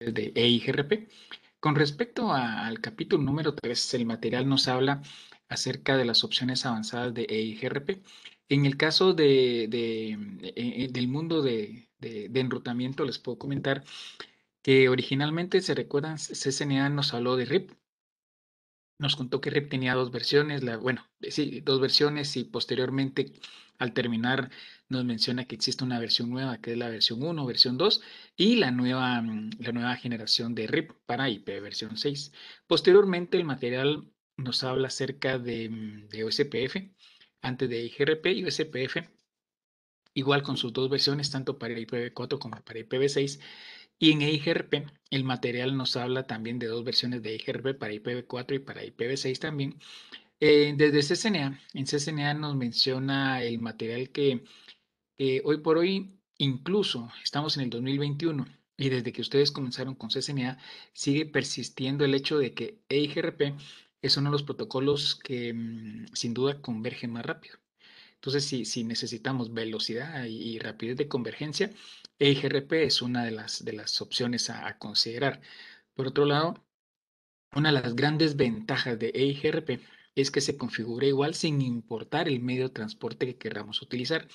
de EIGRP. Con respecto al capítulo número 3, el material nos habla acerca de las opciones avanzadas de EIGRP. En el caso de, e, e, del mundo de, enrutamiento, les puedo comentar que originalmente, se recuerdan, CCNA nos habló de RIP. Nos contó que RIP tenía dos versiones, la, bueno, sí, dos versiones y posteriormente al terminar nos menciona que existe una versión nueva, que es la versión 1, versión 2, y la nueva, mm, la nueva generación de RIP para ipv 6. Posteriormente, el material nos habla acerca de, mm, OSPF, antes de IGRP y OSPF, igual con sus dos versiones, tanto para IPv4 como para IPv6. Y en IGRP, el material nos habla también de dos versiones de IGRP para IPv4 y para IPv6 también. Eh, desde CCNA, en CCNA nos menciona el material que eh, hoy por hoy, incluso estamos en el 2021 y desde que ustedes comenzaron con CCNA, sigue persistiendo el hecho de que EIGRP es uno de los protocolos que mm, sin duda converge más rápido. Entonces, si, necesitamos velocidad y, rapidez de convergencia, EIGRP es una de las, de las opciones a, a considerar. Por otro lado, una de las grandes ventajas de EIGRP es que se configura igual sin importar el medio de transporte que queramos utilizar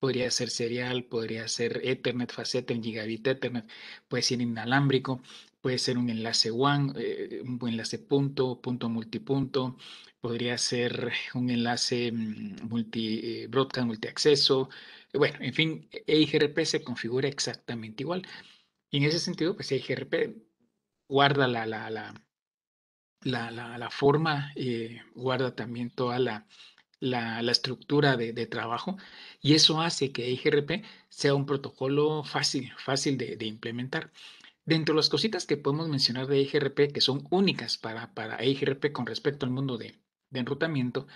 podría ser serial, podría ser Ethernet, faceta en gigabit Ethernet, puede ser inalámbrico, puede ser un enlace WAN, eh, un enlace punto, punto multipunto, podría ser un enlace mm, multi eh, broadcast broadcast, acceso, Bueno, en fin, EIGRP e se configura exactamente igual. Y en ese sentido, pues e guarda la, la, la, la, forma, y eh, guarda también toda la, la, estructura de, trabajo y eso hace que IGRP e sea un protocolo fácil, fácil de, implementar. Dentro de las cositas que podemos mencionar de IGRP, e que son únicas para, para IGRP e con respecto al mundo de, enrutamiento,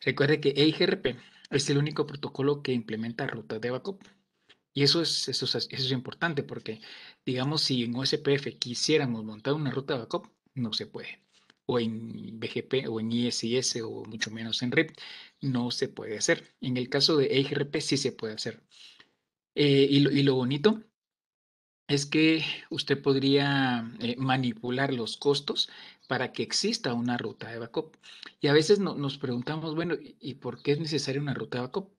recuerde que EIGRP es el único protocolo que implementa rutas de backup. Y eso es, eso eso es importante porque, digamos, si en OSPF quisiéramos montar una ruta de backup, no se puede. O en BGP o en ISIS o mucho menos en RIP no se puede hacer. En el caso de EIGRP sí se puede hacer. Eh, y, lo, bonito es que usted podría eh, manipular los costos para que exista una ruta de backup. Y a veces nos preguntamos, bueno, ¿y por qué es necesaria una ruta de backup?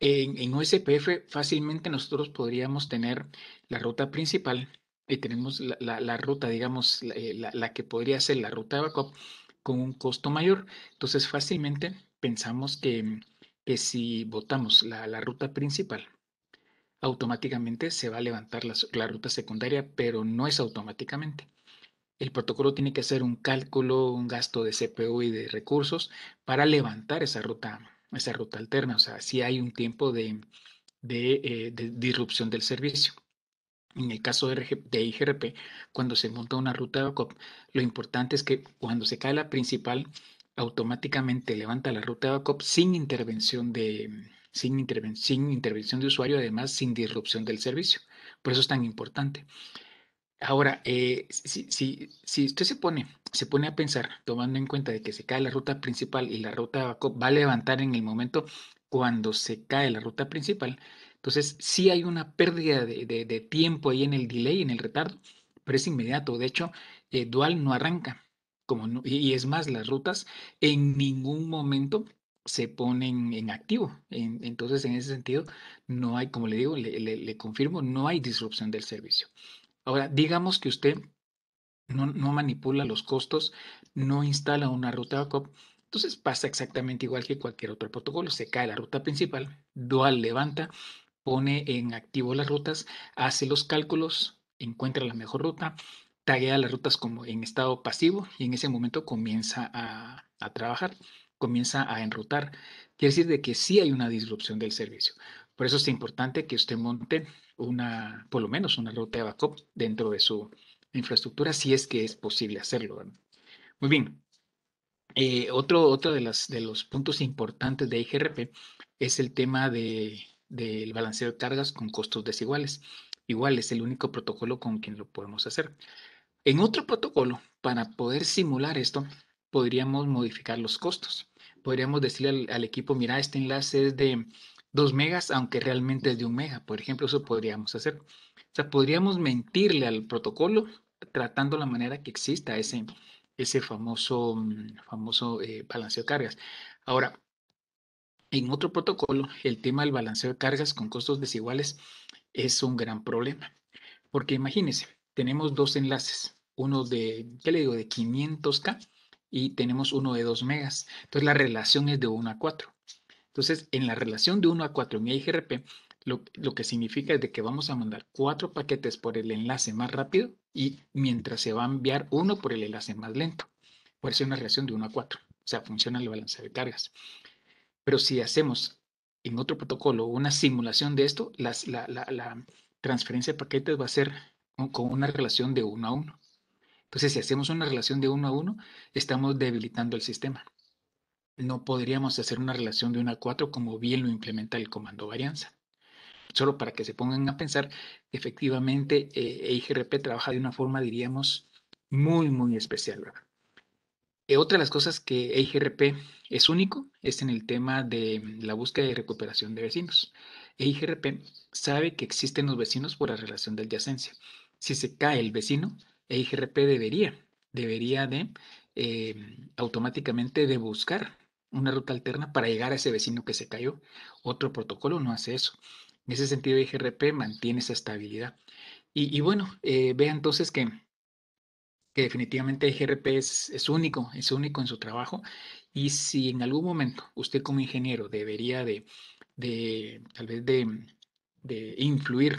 En, OSPF fácilmente nosotros podríamos tener la ruta principal y tenemos la, ruta, digamos, eh, la, la, que podría ser la ruta de backup con un costo mayor. Entonces fácilmente pensamos que, que si votamos la, la, ruta principal, automáticamente se va a levantar la, ruta secundaria, pero no es automáticamente. El protocolo tiene que hacer un cálculo, un gasto de CPU y de recursos para levantar esa ruta, esa ruta alterna. O sea, si hay un tiempo de, de, eh, de, disrupción del servicio. En el caso de, de IGRP, cuando se monta una ruta de backup, lo importante es que cuando se cae la principal, automáticamente levanta la ruta de backup sin intervención de, mm, sin, intervención de usuario, además sin disrupción del servicio. Por eso es tan importante. Ahora, eh, si, si, usted se pone, se pone a pensar, tomando en cuenta de que se cae la ruta principal y la ruta de backup va a levantar en el momento cuando se cae la ruta principal, entonces sí hay una pérdida de, tiempo ahí en el delay, en el retardo, pero es inmediato. De hecho, eh, Dual no arranca y, es más, las rutas en ningún momento se ponen en activo. entonces, en ese sentido, no hay, como le digo, le, confirmo, no hay disrupción del servicio. Ahora, digamos que usted no, no manipula los costos, no instala una ruta backup, entonces pasa exactamente igual que cualquier otro protocolo. Se cae la ruta principal, Dual levanta, pone en activo las rutas, hace los cálculos, encuentra la mejor ruta, taguea las rutas como en estado pasivo y en ese momento comienza a, trabajar, comienza a enrutar. Quiere decir de que sí hay una disrupción del servicio. Por eso es importante que usted monte una, por lo menos una ruta de backup dentro de su infraestructura, si es que es posible hacerlo. Muy bien. Eh, otro otro de, las, de los puntos importantes de IGRP es el tema del balanceo de cargas con costos desiguales. Igual es el único protocolo con quien lo podemos hacer. En otro protocolo, para poder simular esto, podríamos modificar los costos. Podríamos decirle al, equipo, mira, este enlace es de 2 megas, aunque realmente es de 1 mega. Por ejemplo, eso podríamos hacer. O sea, podríamos mentirle al protocolo tratando la manera que exista ese, ese famoso, famoso eh, balanceo de cargas. Ahora, en otro protocolo, el tema del balanceo de cargas con costos desiguales es un gran problema. Porque imagínense, tenemos dos enlaces uno de, ¿qué le digo?, de 500K y tenemos uno de 2 megas. Entonces la relación es de 1 a 4. Entonces, en la relación de 1 a 4 en IGRP, lo, que significa es de que vamos a mandar cuatro paquetes por el enlace más rápido y mientras se va a enviar uno por el enlace más lento. Por eso una relación de 1 a 4. O sea, funciona el balance de cargas. Pero si hacemos en otro protocolo una simulación de esto, la, la transferencia de paquetes va a ser con una relación de 1 a 1. Entonces, si hacemos una relación de uno a uno, estamos debilitando el sistema. No podríamos hacer una relación de uno a cuatro como bien lo implementa el comando varianza. Solo para que se pongan a pensar, efectivamente, EIGRP eh, e trabaja de una forma, diríamos, muy, muy especial. Eh, otra de las cosas que EIGRP es único es en el tema de la búsqueda y recuperación de vecinos. EIGRP sabe que existen los vecinos por la relación de adyacencia. Si se cae el vecino, EIGRP debería, debería de em, automáticamente de buscar una ruta alterna para llegar a ese vecino que se cayó. Otro protocolo no hace eso. En ese sentido, e IGRP mantiene esa estabilidad. Y, bueno, eh, vea entonces que, que definitivamente e IGRP es, es, único, es único en su trabajo. Y si en algún momento usted como ingeniero debería de, tal vez de, de influir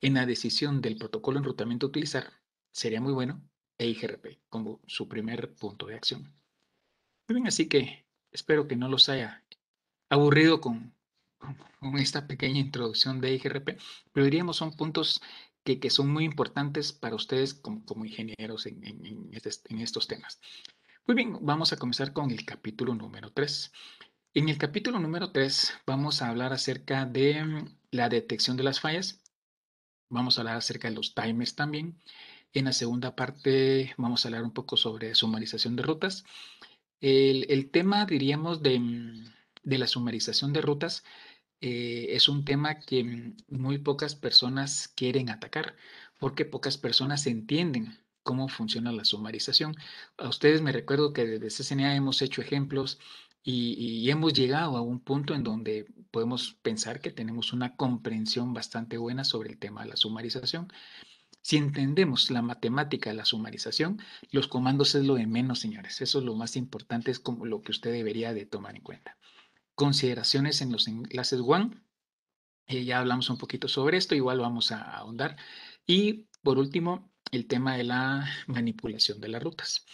en la decisión del protocolo enrutamiento utilizar, Sería muy bueno e IGRP como su primer punto de acción. Muy bien, así que espero que no los haya aburrido con, esta pequeña introducción de IGRP, pero diríamos son puntos que, son muy importantes para ustedes como, ingenieros en, este, en estos temas. Muy bien, vamos a comenzar con el capítulo número 3. En el capítulo número 3 vamos a hablar acerca de mm, la detección de las fallas. Vamos a hablar acerca de los timers también. En la segunda parte vamos a hablar un poco sobre sumarización de rutas. El, tema, diríamos, mm, de, la sumarización de rutas eh, es un tema que mm, muy pocas personas quieren atacar porque pocas personas entienden cómo funciona la sumarización. A ustedes me recuerdo que desde CNA hemos hecho ejemplos y, hemos llegado a un punto en donde podemos pensar que tenemos una comprensión bastante buena sobre el tema de la sumarización. Si entendemos la matemática de la sumarización, los comandos es lo de menos, señores. Eso es lo más importante, es como lo que usted debería de tomar en cuenta. Consideraciones en los enlaces one. Eh, ya hablamos un poquito sobre esto, igual vamos a ahondar. Y por último, el tema de la manipulación de las rutas.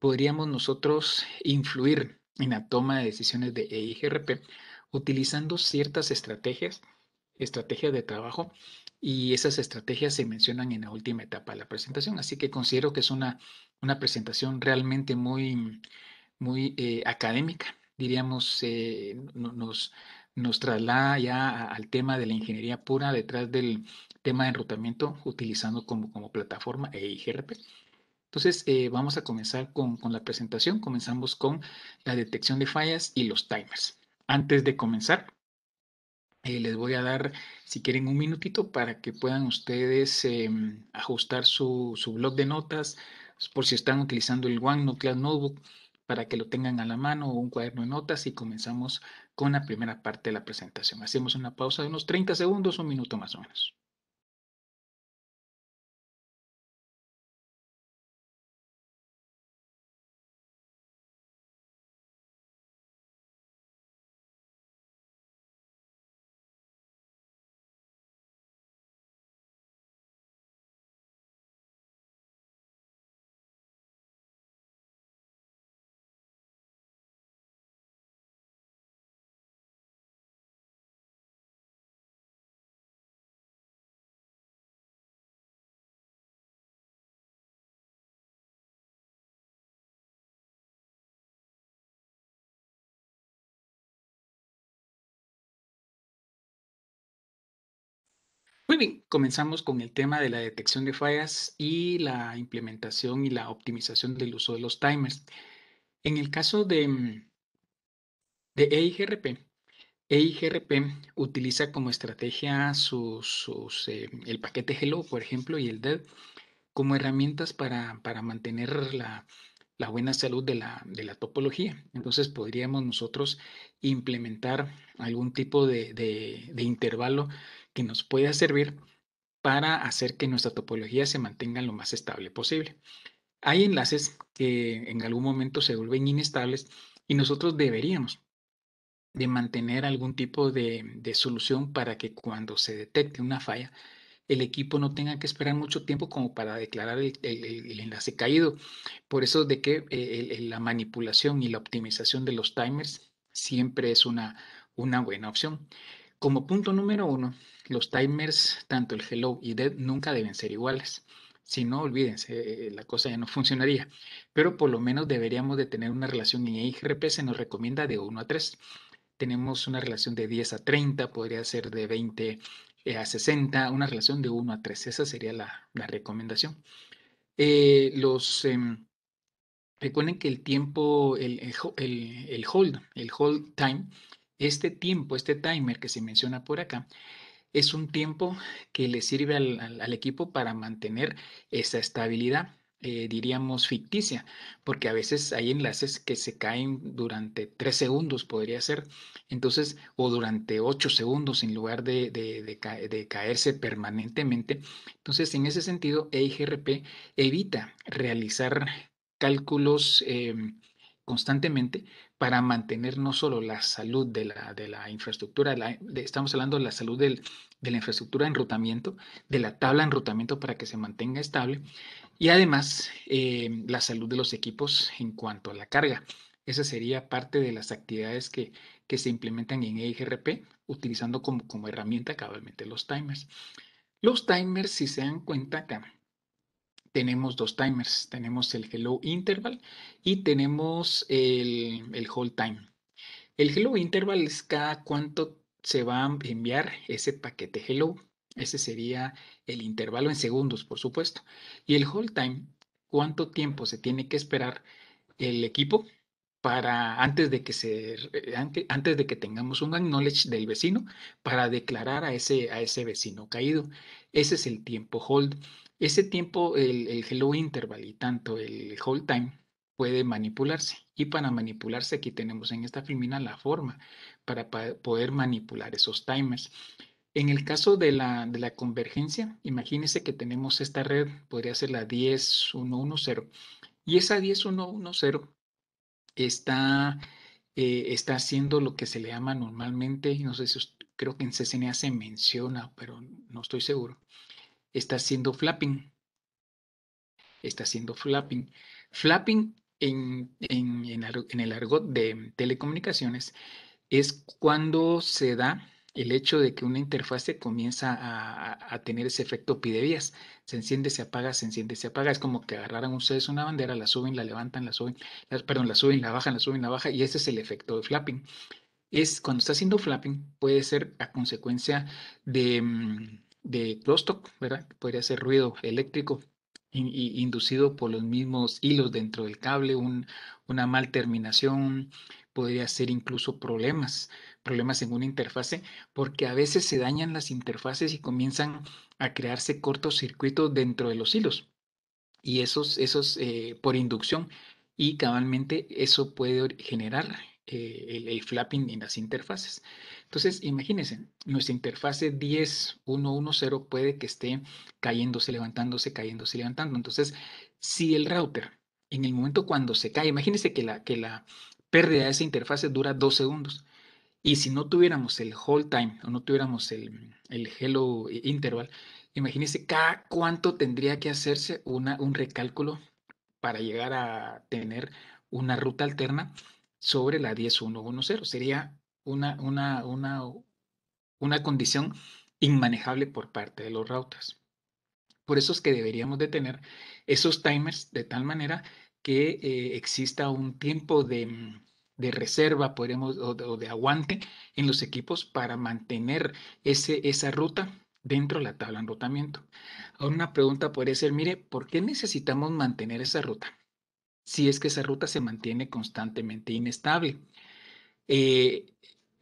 Podríamos nosotros influir en la toma de decisiones de EIGRP utilizando ciertas estrategias estrategia de trabajo y esas estrategias se mencionan en la última etapa de la presentación. Así que considero que es una, una presentación realmente muy, muy eh, académica, diríamos, eh, nos, nos traslada ya al tema de la ingeniería pura detrás del tema de enrutamiento utilizando como, como plataforma EIGRP. Entonces, eh, vamos a comenzar con, con, la presentación. Comenzamos con la detección de fallas y los timers. Antes de comenzar, eh, les voy a dar, si quieren, un minutito para que puedan ustedes em, ajustar su, su blog de notas, por si están utilizando el OneNote Notebook, para que lo tengan a la mano o un cuaderno de notas y comenzamos con la primera parte de la presentación. Hacemos una pausa de unos 30 segundos, un minuto más o menos. Muy bien, comenzamos con el tema de la detección de fallas y la implementación y la optimización del uso de los timers. En el caso de, mm, de EIGRP, EIGRP utiliza como estrategia sus, eh, el paquete Hello, por ejemplo, y el Dead como herramientas para, para mantener la, la, buena salud de la, de la, topología. Entonces podríamos nosotros implementar algún tipo de, de intervalo que nos pueda servir para hacer que nuestra topología se mantenga lo más estable posible. Hay enlaces que en algún momento se vuelven inestables y nosotros deberíamos de mantener algún tipo de, solución para que cuando se detecte una falla, el equipo no tenga que esperar mucho tiempo como para declarar el, enlace caído. Por eso de que eh, la manipulación y la optimización de los timers siempre es una, una buena opción. Como punto número uno, los timers, tanto el hello y dead, nunca deben ser iguales. Si no, olvídense, eh, la cosa ya no funcionaría. Pero por lo menos deberíamos de tener una relación en IGRP se nos recomienda de 1 a 3. Tenemos una relación de 10 a 30, podría ser de 20 eh, a 60, una relación de 1 a 3. Esa sería la, recomendación. Eh, los, em, recuerden que el tiempo, el hold, el hold time, este tiempo, este timer que se menciona por acá, es un tiempo que le sirve al, equipo para mantener esa estabilidad. Eh, diríamos ficticia, porque a veces hay enlaces que se caen durante tres segundos, podría ser, entonces, o durante ocho segundos en lugar de, caerse permanentemente. Entonces, en ese sentido, EIGRP evita realizar cálculos eh, constantemente para mantener no solo la salud de la, infraestructura, estamos hablando de la salud de la infraestructura de enrutamiento, de la tabla de enrutamiento para que se mantenga estable, y además eh, la salud de los equipos en cuanto a la carga. Esa sería parte de las actividades que, se implementan en EIGRP, utilizando como, como herramienta cabalmente los timers. Los timers, si se dan cuenta, acá, tenemos dos timers. Tenemos el hello interval y tenemos el, el hold time. El hello interval es cada cuánto se va a enviar ese paquete hello. Ese sería el intervalo en segundos, por supuesto. Y el hold time, cuánto tiempo se tiene que esperar el equipo para antes de que se eh, antes de que tengamos un acknowledge del vecino para declarar a ese a ese vecino caído. Ese es el tiempo hold. Ese tiempo, el, el hello interval y tanto el hold time puede manipularse. Y para manipularse, aquí tenemos en esta filmina la forma para poder manipular esos timers. En el caso de la, convergencia, imagínense que tenemos esta red, podría ser la 10110. Y esa 10110 está, eh, está haciendo lo que se le llama normalmente, no sé si creo que en CCNA se menciona, pero no estoy seguro, está haciendo flapping. Está haciendo flapping. Flapping en, en, el argot de telecomunicaciones es cuando se da el hecho de que una interfase comienza a, tener ese efecto pide-vías. Se enciende, se apaga, se enciende, se apaga. Es como que agarraran ustedes una bandera, la suben, la levantan, la suben, perdón, la suben, la bajan, la suben, la bajan, y ese es el efecto de flapping. Es cuando está haciendo flapping, puede ser a consecuencia de mm, de crosstalk, ¿verdad? Podría ser ruido eléctrico inducido por los mismos hilos dentro del cable, una mal terminación, podría ser incluso problemas, problemas en una interfase, porque a veces se dañan las interfaces y comienzan a crearse cortocircuitos dentro de los hilos. Y esos, esos eh, por inducción, y cabalmente eso puede generar eh, el flapping en las interfaces. Entonces, imagínense, nuestra interfase 10110 puede que esté cayéndose, levantándose, cayéndose, levantando. Entonces, si el router en el momento cuando se cae, imagínense que la, que la pérdida de esa interfase dura dos segundos. Y si no tuviéramos el hold time o no tuviéramos el, el hello interval, imagínense cada cuánto tendría que hacerse una, un recálculo para llegar a tener una ruta alterna sobre la 10110. Sería una, condición inmanejable por parte de los routers. Por eso es que deberíamos de tener esos timers de tal manera que eh, exista un tiempo de, mm, reserva o, de, aguante en los equipos para mantener esa ruta dentro de la tabla de enrutamiento. Ahora una pregunta puede ser, mire, ¿por qué necesitamos mantener esa ruta? Si es que esa ruta se mantiene constantemente inestable. Eh,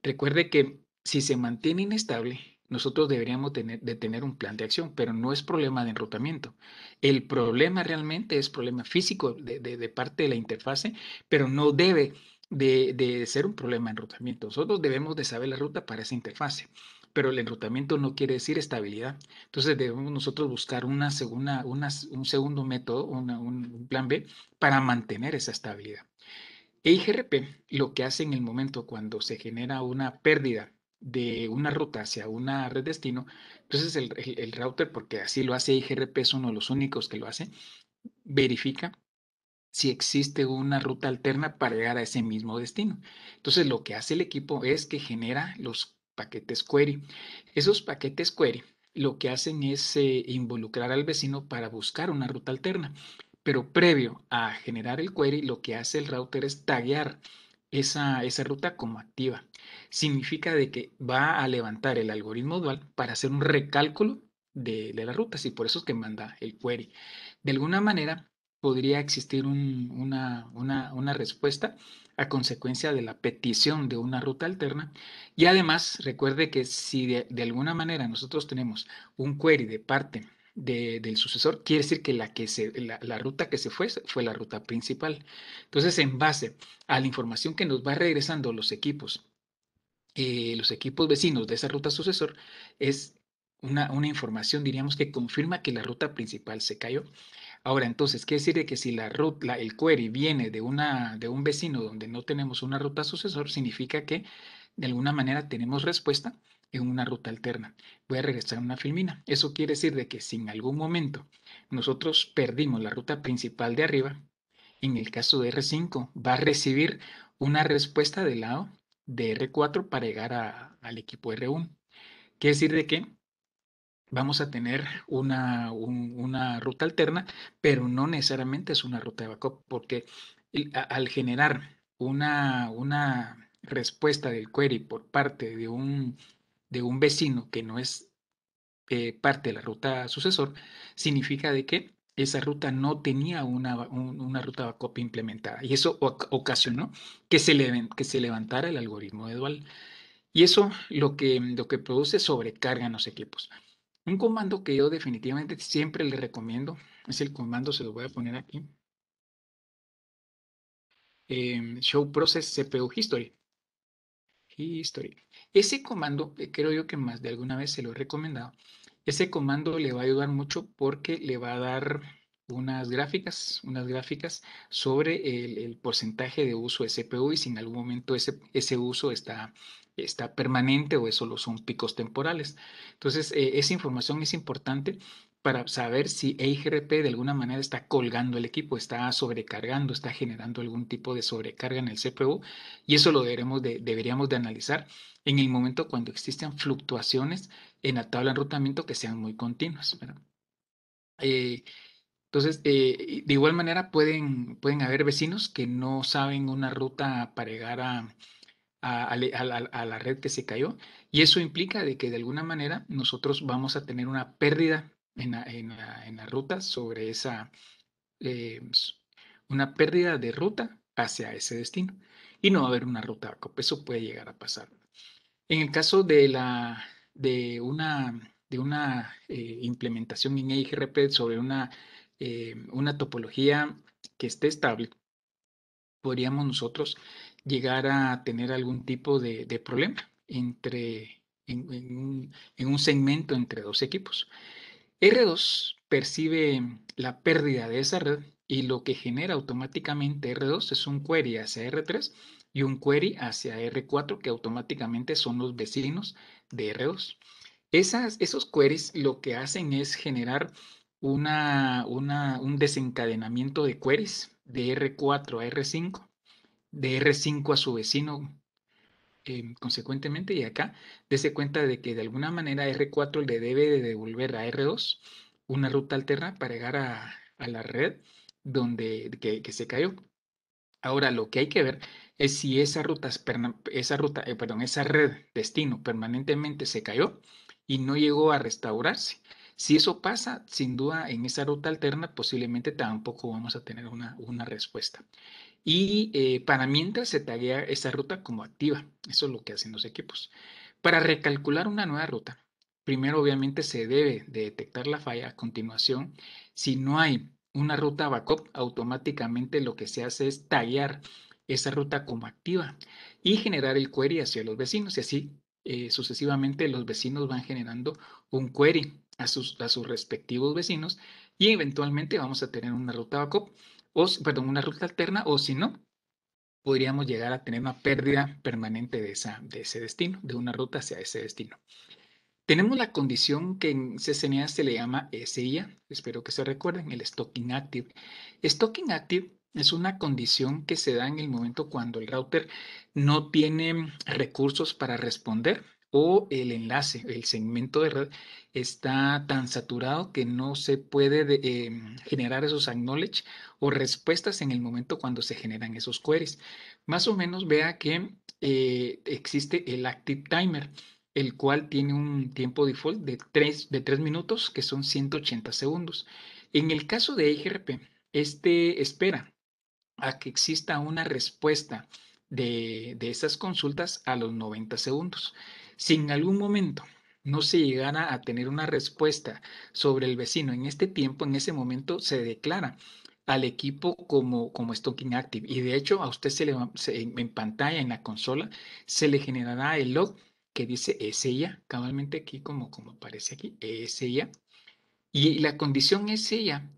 recuerde que si se mantiene inestable, nosotros deberíamos tener, de tener un plan de acción, pero no es problema de enrutamiento. El problema realmente es problema físico de, parte de la interfase, pero no debe de, ser un problema de enrutamiento. Nosotros debemos de saber la ruta para esa interfase, pero el enrutamiento no quiere decir estabilidad. Entonces debemos nosotros buscar una segunda, un segundo método, un plan B para mantener esa estabilidad. E IGRP lo que hace en el momento cuando se genera una pérdida de una ruta hacia una red destino, entonces pues, el, router, porque así lo hace IGRP, es uno de los únicos que lo hace, verifica si existe una ruta alterna para llegar a ese mismo destino. Entonces lo que hace el equipo es que genera los paquetes query. Esos paquetes query lo que hacen es eh, involucrar al vecino para buscar una ruta alterna. Pero previo a generar el query, lo que hace el router es taguear esa, esa ruta como activa. Significa de que va a levantar el algoritmo dual para hacer un recálculo de, las rutas y por eso es que manda el query. De alguna manera podría existir una, respuesta a consecuencia de la petición de una ruta alterna. Y además, recuerde que si de, alguna manera nosotros tenemos un query de parte del sucesor, quiere decir que, la, que se, la, ruta que se fue fue la ruta principal. Entonces, en base a la información que nos va regresando los equipos, eh, los equipos vecinos de esa ruta sucesor, es una, una información, diríamos, que confirma que la ruta principal se cayó. Ahora, entonces, ¿qué decir que si la ruta el query viene de, una, de un vecino donde no tenemos una ruta sucesor, significa que de alguna manera tenemos respuesta en una ruta alterna. Voy a regresar a una filmina. Eso quiere decir de que si en algún momento nosotros perdimos la ruta principal de arriba, en el caso de R5 va a recibir una respuesta del lado de R4 para llegar a, al equipo R1. Quiere decir de que vamos a tener una, una ruta alterna, pero no necesariamente es una ruta de backup, porque al generar una, una respuesta del query por parte de un de un vecino que no es eh, parte de la ruta sucesor, significa de que esa ruta no tenía una, una ruta backup implementada. Y eso ocasionó que se, que se levantara el algoritmo de dual. Y eso lo que, lo que produce sobrecarga en los equipos. Un comando que yo definitivamente siempre le recomiendo es el comando, se lo voy a poner aquí. Em, show process CPU history. History. Ese comando, creo yo que más de alguna vez se lo he recomendado, ese comando le va a ayudar mucho porque le va a dar unas gráficas, unas gráficas sobre el, porcentaje de uso de y si en algún momento ese, ese uso está, está permanente o eso son picos temporales. Entonces, eh, esa información es importante para saber si AGRP e de alguna manera está colgando el equipo, está sobrecargando, está generando algún tipo de sobrecarga en el CPU y eso lo deberíamos de analizar en el momento cuando existan fluctuaciones en la tabla de enrutamiento que sean muy continuas. Eh, entonces, eh, de igual manera pueden, pueden haber vecinos que no saben una ruta para llegar a, a, a, la red que se cayó y eso implica de que de alguna manera nosotros vamos a tener una pérdida en la, ruta sobre esa, eh, una pérdida de ruta hacia ese destino y no va a haber una ruta backup. Eso puede llegar a pasar. En el caso de, la, de una, de una eh, implementación en e IGRP sobre una, eh, una topología que esté estable, podríamos nosotros llegar a tener algún tipo de, problema entre, en un segmento entre dos equipos. R2 percibe la pérdida de esa red y lo que genera automáticamente R2 es un query hacia R3 y un query hacia R4 que automáticamente son los vecinos de R2. esos queries lo que hacen es generar un desencadenamiento de queries de R4 a R5, de R5 a su vecino Em, consecuentemente y acá, dése cuenta de que de alguna manera R4 le debe de devolver a R2 una ruta alterna para llegar a, la red donde que, se cayó. Ahora lo que hay que ver es si esa ruta, esa, ruta eh, perdón, esa red destino permanentemente se cayó y no llegó a restaurarse. Si eso pasa, sin duda en esa ruta alterna posiblemente tampoco vamos a tener una, una respuesta y eh, para mientras se taguea esa ruta como activa. Eso es lo que hacen los equipos. Para recalcular una nueva ruta, primero obviamente se debe detectar la falla. A continuación, si no hay una ruta backup, automáticamente lo que se hace es taguear esa ruta como activa y generar el query hacia los vecinos. Y así eh, sucesivamente los vecinos van generando un query a sus, a sus respectivos vecinos y eventualmente vamos a tener una ruta backup o, perdón, una ruta alterna, o si no, podríamos llegar a tener una pérdida permanente de, esa, de ese destino, de una ruta hacia ese destino. Tenemos la condición que en CCNA se le llama SIA, espero que se recuerden, el Stocking Active. Stocking Active es una condición que se da en el momento cuando el router no tiene recursos para responder o el enlace, el segmento de red está tan saturado que no se puede em, generar esos acknowledge o respuestas en el momento cuando se generan esos queries. Más o menos vea que eh, existe el active timer, el cual tiene un tiempo default de 3, de tres minutos, que son 180 segundos. En el caso de IGRP, este espera a que exista una respuesta de, de esas consultas a los 90 segundos. Si en algún momento no se llegara a tener una respuesta sobre el vecino en este tiempo, en ese momento se declara al equipo como, como Stocking Active. Y de hecho, a usted se le en pantalla, en la consola, se le generará el log que dice es ella, cabalmente aquí como, como aparece aquí, es ella. Y la condición es ella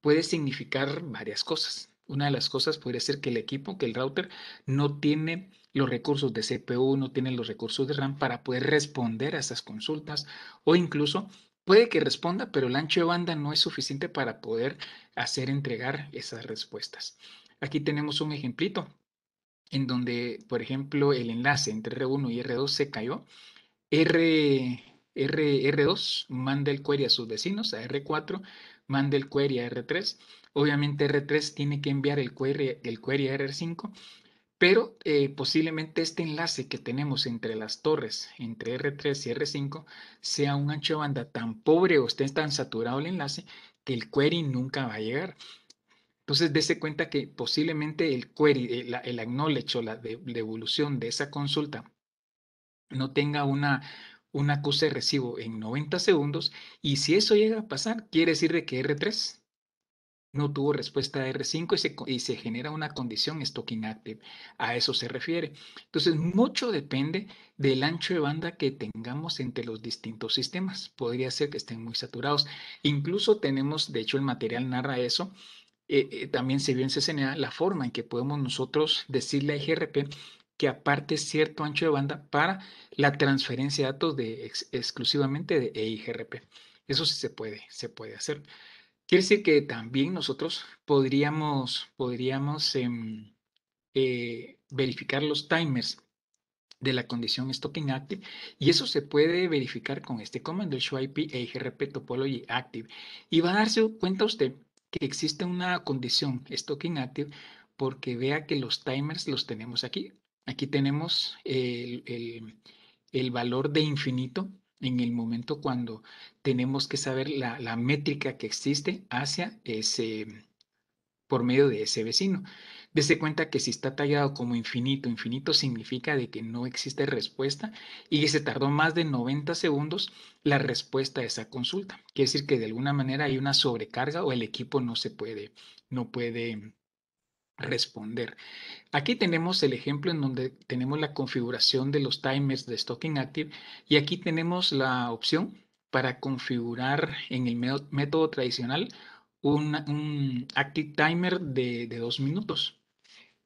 puede significar varias cosas. Una de las cosas podría ser que el equipo, que el router, no tiene los recursos de CPU, no tienen los recursos de RAM para poder responder a esas consultas o incluso puede que responda, pero el ancho de banda no es suficiente para poder hacer entregar esas respuestas. Aquí tenemos un ejemplito en donde, por ejemplo, el enlace entre R1 y R2 se cayó. R, R, 2 manda el query a sus vecinos, a R4 manda el query a R3. Obviamente R3 tiene que enviar el query, el query a R5 pero eh, posiblemente este enlace que tenemos entre las torres, entre R3 y R5, sea un ancho de banda tan pobre o esté tan saturado el enlace que el query nunca va a llegar. Entonces, dése cuenta que posiblemente el query, eh, el, acknowledge o la devolución de esa consulta no tenga una, una recibo en 90 segundos. Y si eso llega a pasar, quiere decir que R3 no tuvo respuesta de R5 y se, y se, genera una condición stocking active A eso se refiere. Entonces, mucho depende del ancho de banda que tengamos entre los distintos sistemas. Podría ser que estén muy saturados. Incluso tenemos, de hecho, el material narra eso. Eh, eh también se vio en CCNA la forma en que podemos nosotros decirle a IGRP que aparte cierto ancho de banda para la transferencia de datos de exclusivamente de EIGRP. Eso sí se puede, se puede hacer. Quiere decir que también nosotros podríamos, podríamos em, eh, verificar los timers de la condición Stocking Active y eso se puede verificar con este comando, el show IP AGRP e Topology Active. Y va a darse cuenta usted que existe una condición Stocking Active porque vea que los timers los tenemos aquí. Aquí tenemos el valor de infinito en el momento cuando tenemos que saber la, métrica que existe hacia ese, por medio de ese vecino. Dese cuenta que si está tallado como infinito, infinito significa de que no existe respuesta y que se tardó más de 90 segundos la respuesta a esa consulta. Quiere decir que de alguna manera hay una sobrecarga o el equipo no se puede, no puede responder. Aquí tenemos el ejemplo en donde tenemos la configuración de los timers de Stocking Active y aquí tenemos la opción para configurar en el método tradicional un, Active Timer de, dos minutos.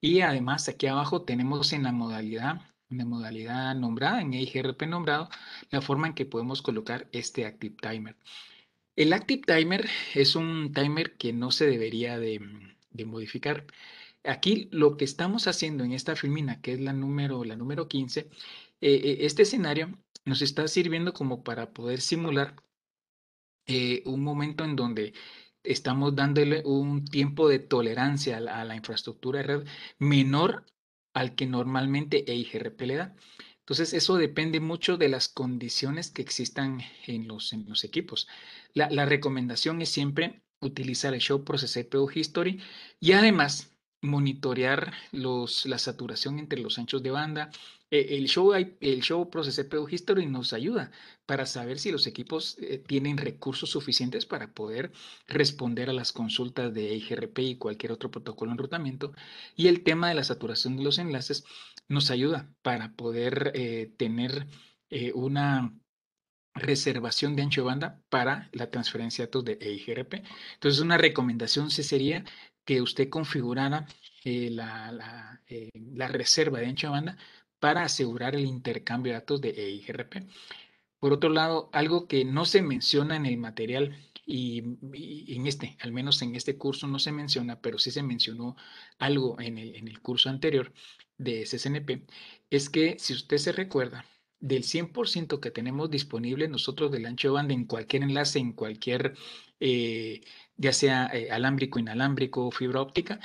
Y además aquí abajo tenemos en la modalidad, en modalidad nombrada, en e IGRP nombrado, la forma en que podemos colocar este Active Timer. El Active Timer es un timer que no se debería de, de modificar. Aquí lo que estamos haciendo en esta filmina, que es la número, la número 15, eh, eh, este escenario nos está sirviendo como para poder simular eh, un momento en donde estamos dándole un tiempo de tolerancia a la, infraestructura de red menor al que normalmente EIGRP le da. Entonces, eso depende mucho de las condiciones que existan en los, en los equipos. La, la recomendación es siempre utilizar el Show Process CPU History y además monitorear los, la saturación entre los anchos de banda. E, el, show, el show Process History nos ayuda para saber si los equipos eh, tienen recursos suficientes para poder responder a las consultas de e IGRP y cualquier otro protocolo de enrutamiento. Y el tema de la saturación de los enlaces nos ayuda para poder eh, tener eh, una reservación de ancho de banda para la transferencia de datos de EIGRP. Entonces, una recomendación sería que usted configurara eh, eh, la, reserva de ancho banda para asegurar el intercambio de datos de EIGRP. Por otro lado, algo que no se menciona en el material y, en este, al menos en este curso no se menciona, pero sí se mencionó algo en el, curso anterior de SSNP, es que si usted se recuerda, del 100% que tenemos disponible nosotros del ancho de banda en cualquier enlace, en cualquier eh, ya sea eh, alámbrico, inalámbrico, o fibra óptica,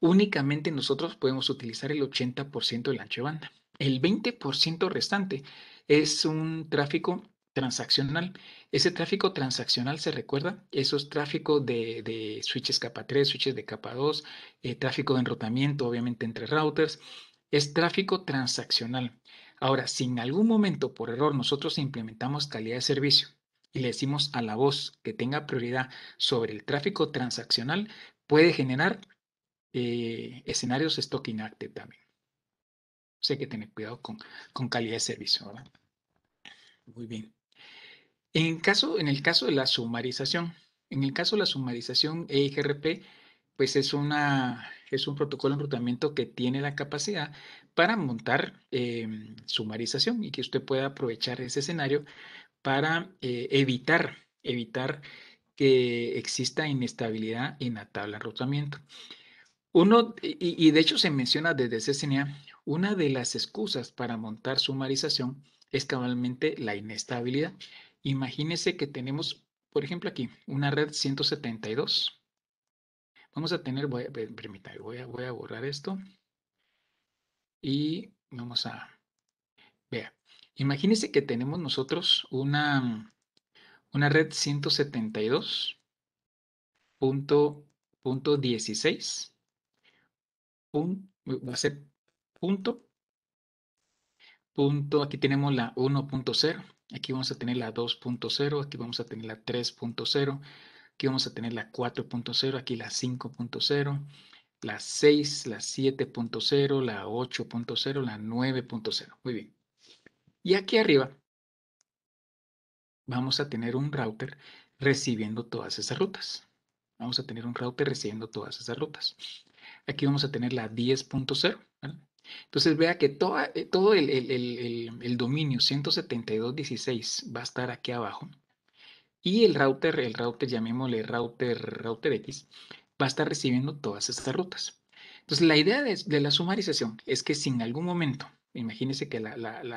únicamente nosotros podemos utilizar el 80% del ancho de banda. El 20% restante es un tráfico transaccional. Ese tráfico transaccional se recuerda, eso es tráfico de, switches capa 3, switches de capa 2, eh, tráfico de enrutamiento, obviamente entre routers, es tráfico transaccional. Ahora, si en algún momento por error nosotros implementamos calidad de servicio y le decimos a la voz que tenga prioridad sobre el tráfico transaccional, puede generar eh, escenarios stock inactive también. O sea, que tener cuidado con, con calidad de servicio, Muy bien. En, caso, en el caso de la sumarización, en el caso de la sumarización EIGRP, pues es, una, es un protocolo de enrutamiento que tiene la capacidad para montar em, sumarización y que usted pueda aprovechar ese escenario para eh, evitar, evitar que exista inestabilidad en la tabla de enrutamiento. Uno, y, de hecho se menciona desde CCNA, una de las excusas para montar sumarización es cabalmente la inestabilidad. Imagínense que tenemos, por ejemplo, aquí una red 172. Vamos a tener, voy a, voy a, voy a borrar esto. Y vamos a, vea, Imagínense que tenemos nosotros una, una red 172.16. Va a ser punto. Punto, aquí tenemos la 1.0, aquí vamos a tener la 2.0, aquí vamos a tener la 3.0, aquí vamos a tener la 4.0, aquí la 5.0, la 6, la 7.0, la 8.0, la 9.0. Muy bien. Y aquí arriba vamos a tener un router recibiendo todas esas rutas. Vamos a tener un router recibiendo todas esas rutas. Aquí vamos a tener la 10.0. Entonces vea que toda, eh, todo el, el, el, el dominio 172.16 va a estar aquí abajo. Y el router, el router, llamémosle router, router X, va a estar recibiendo todas estas rutas. Entonces la idea de, de la sumarización es que si en algún momento imagínense que la,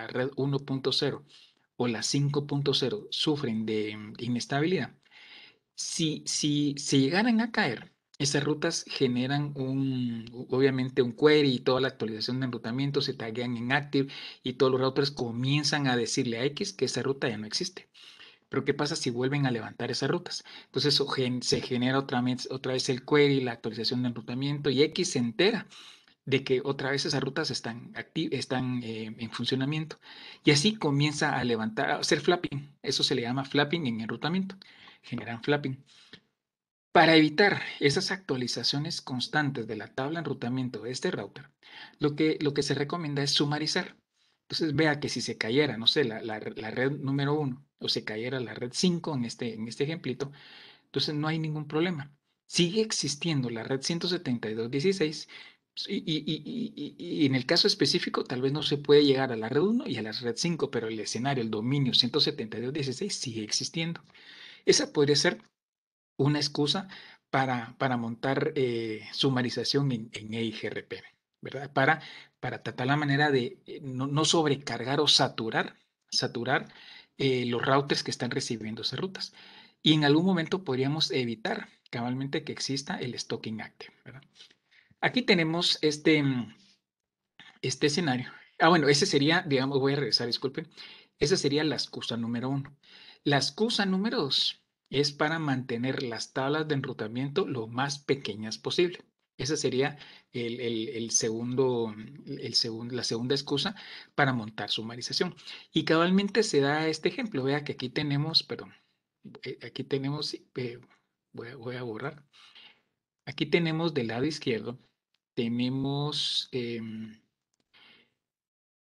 red 1.0 o la 5.0 sufren mm, de inestabilidad, si, si, si llegaran a caer, esas rutas generan un, obviamente un query y toda la actualización de enrutamiento se taguean en Active y todos los routers comienzan a decirle a X que esa ruta ya no existe. Pero ¿qué pasa si vuelven a levantar esas rutas? Entonces eso se genera otra vez, otra vez el query, la actualización de enrutamiento y X se entera de que otra vez esas rutas están, están eh, en funcionamiento. Y así comienza a levantar, a hacer flapping. Eso se le llama flapping en enrutamiento. Generan flapping. Para evitar esas actualizaciones constantes de la tabla de enrutamiento de este router, lo que, lo que se recomienda es sumarizar. Entonces vea que si se cayera, no sé, la, red número 1 o se cayera la red 5 en este, en este ejemplito, entonces no hay ningún problema. Sigue existiendo la red 172.16 pues, y, en el caso específico, tal vez no se puede llegar a la red 1 y a la red 5, pero el escenario, el dominio 172.16 sigue existiendo. Esa podría ser una excusa para, para montar eh, sumarización en, en EIGRP, ¿verdad? Para, para tratar la manera de eh, no, sobrecargar o saturar, saturar eh, los routers que están recibiendo esas rutas. Y en algún momento podríamos evitar cabalmente que exista el stocking act ¿verdad? Aquí tenemos este, mm, este escenario. Ah, bueno, ese sería, digamos, voy a regresar, disculpen. Esa sería la excusa número uno. La excusa número dos es para mantener las tablas de enrutamiento lo más pequeñas posible. Esa sería el, el, segundo, el la segunda excusa para montar sumarización. Y cabalmente se da este ejemplo. Vea que aquí tenemos, perdón, eh, aquí tenemos, eh, voy, a, voy, a borrar. Aquí tenemos del lado izquierdo tenemos, em,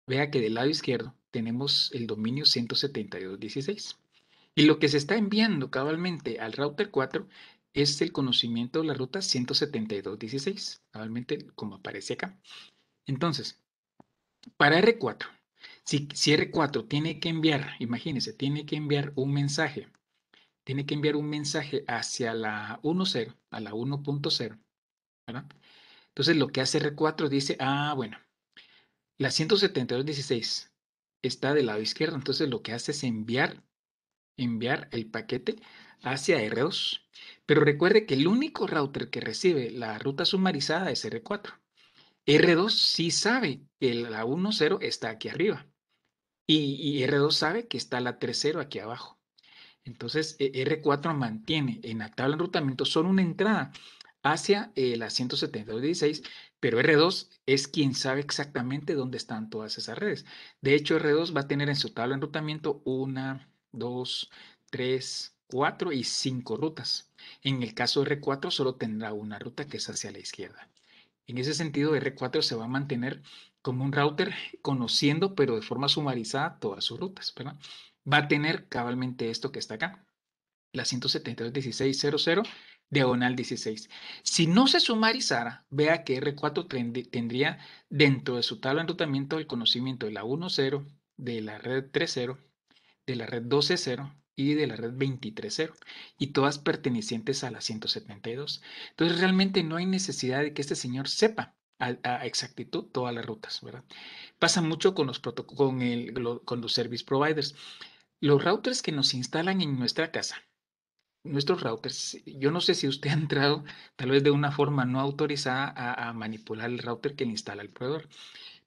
vea que del lado izquierdo tenemos el dominio 172.16. Y lo que se está enviando cabalmente al router 4 es el conocimiento de la ruta 172.16, cabalmente como aparece acá. Entonces, para R4, si, si R4 tiene que enviar, imagínense, tiene que enviar un mensaje, tiene que enviar un mensaje hacia la 1.0, a la 1.0, ¿verdad? Entonces, lo que hace R4 dice, ah, bueno, la 172.16 está del lado izquierdo, entonces lo que hace es enviar, enviar el paquete hacia R2. Pero recuerde que el único router que recibe la ruta sumarizada es R4. R2 sí sabe que la 1.0 está aquí arriba y, y R2 sabe que está la 3.0 aquí abajo. Entonces, e, R4 mantiene en la tabla de enrutamiento solo una entrada hacia eh, la 172.16, pero R2 es quien sabe exactamente dónde están todas esas redes. De hecho, R2 va a tener en su tabla de enrutamiento una, 2, 3, 4 y cinco rutas. En el caso de R4 solo tendrá una ruta que es hacia la izquierda. En ese sentido, R4 se va a mantener como un router conociendo, pero de forma sumarizada, todas sus rutas. ¿verdad? Va a tener cabalmente esto que está acá, la 172.16.00 diagonal 16. Si no se sumarizara, vea que R4 tendría dentro de su tabla de enrutamiento el conocimiento de la 1.0, de la red 3.0, de la red 12.0 y de la red 23.0, y todas pertenecientes a la 172. Entonces realmente no hay necesidad de que este señor sepa a, exactitud todas las rutas, ¿verdad? Pasa mucho con los, con, el, con los service providers. Los routers que nos instalan en nuestra casa, nuestros routers, yo no sé si usted ha entrado tal vez de una forma no autorizada a, manipular el router que le instala el proveedor.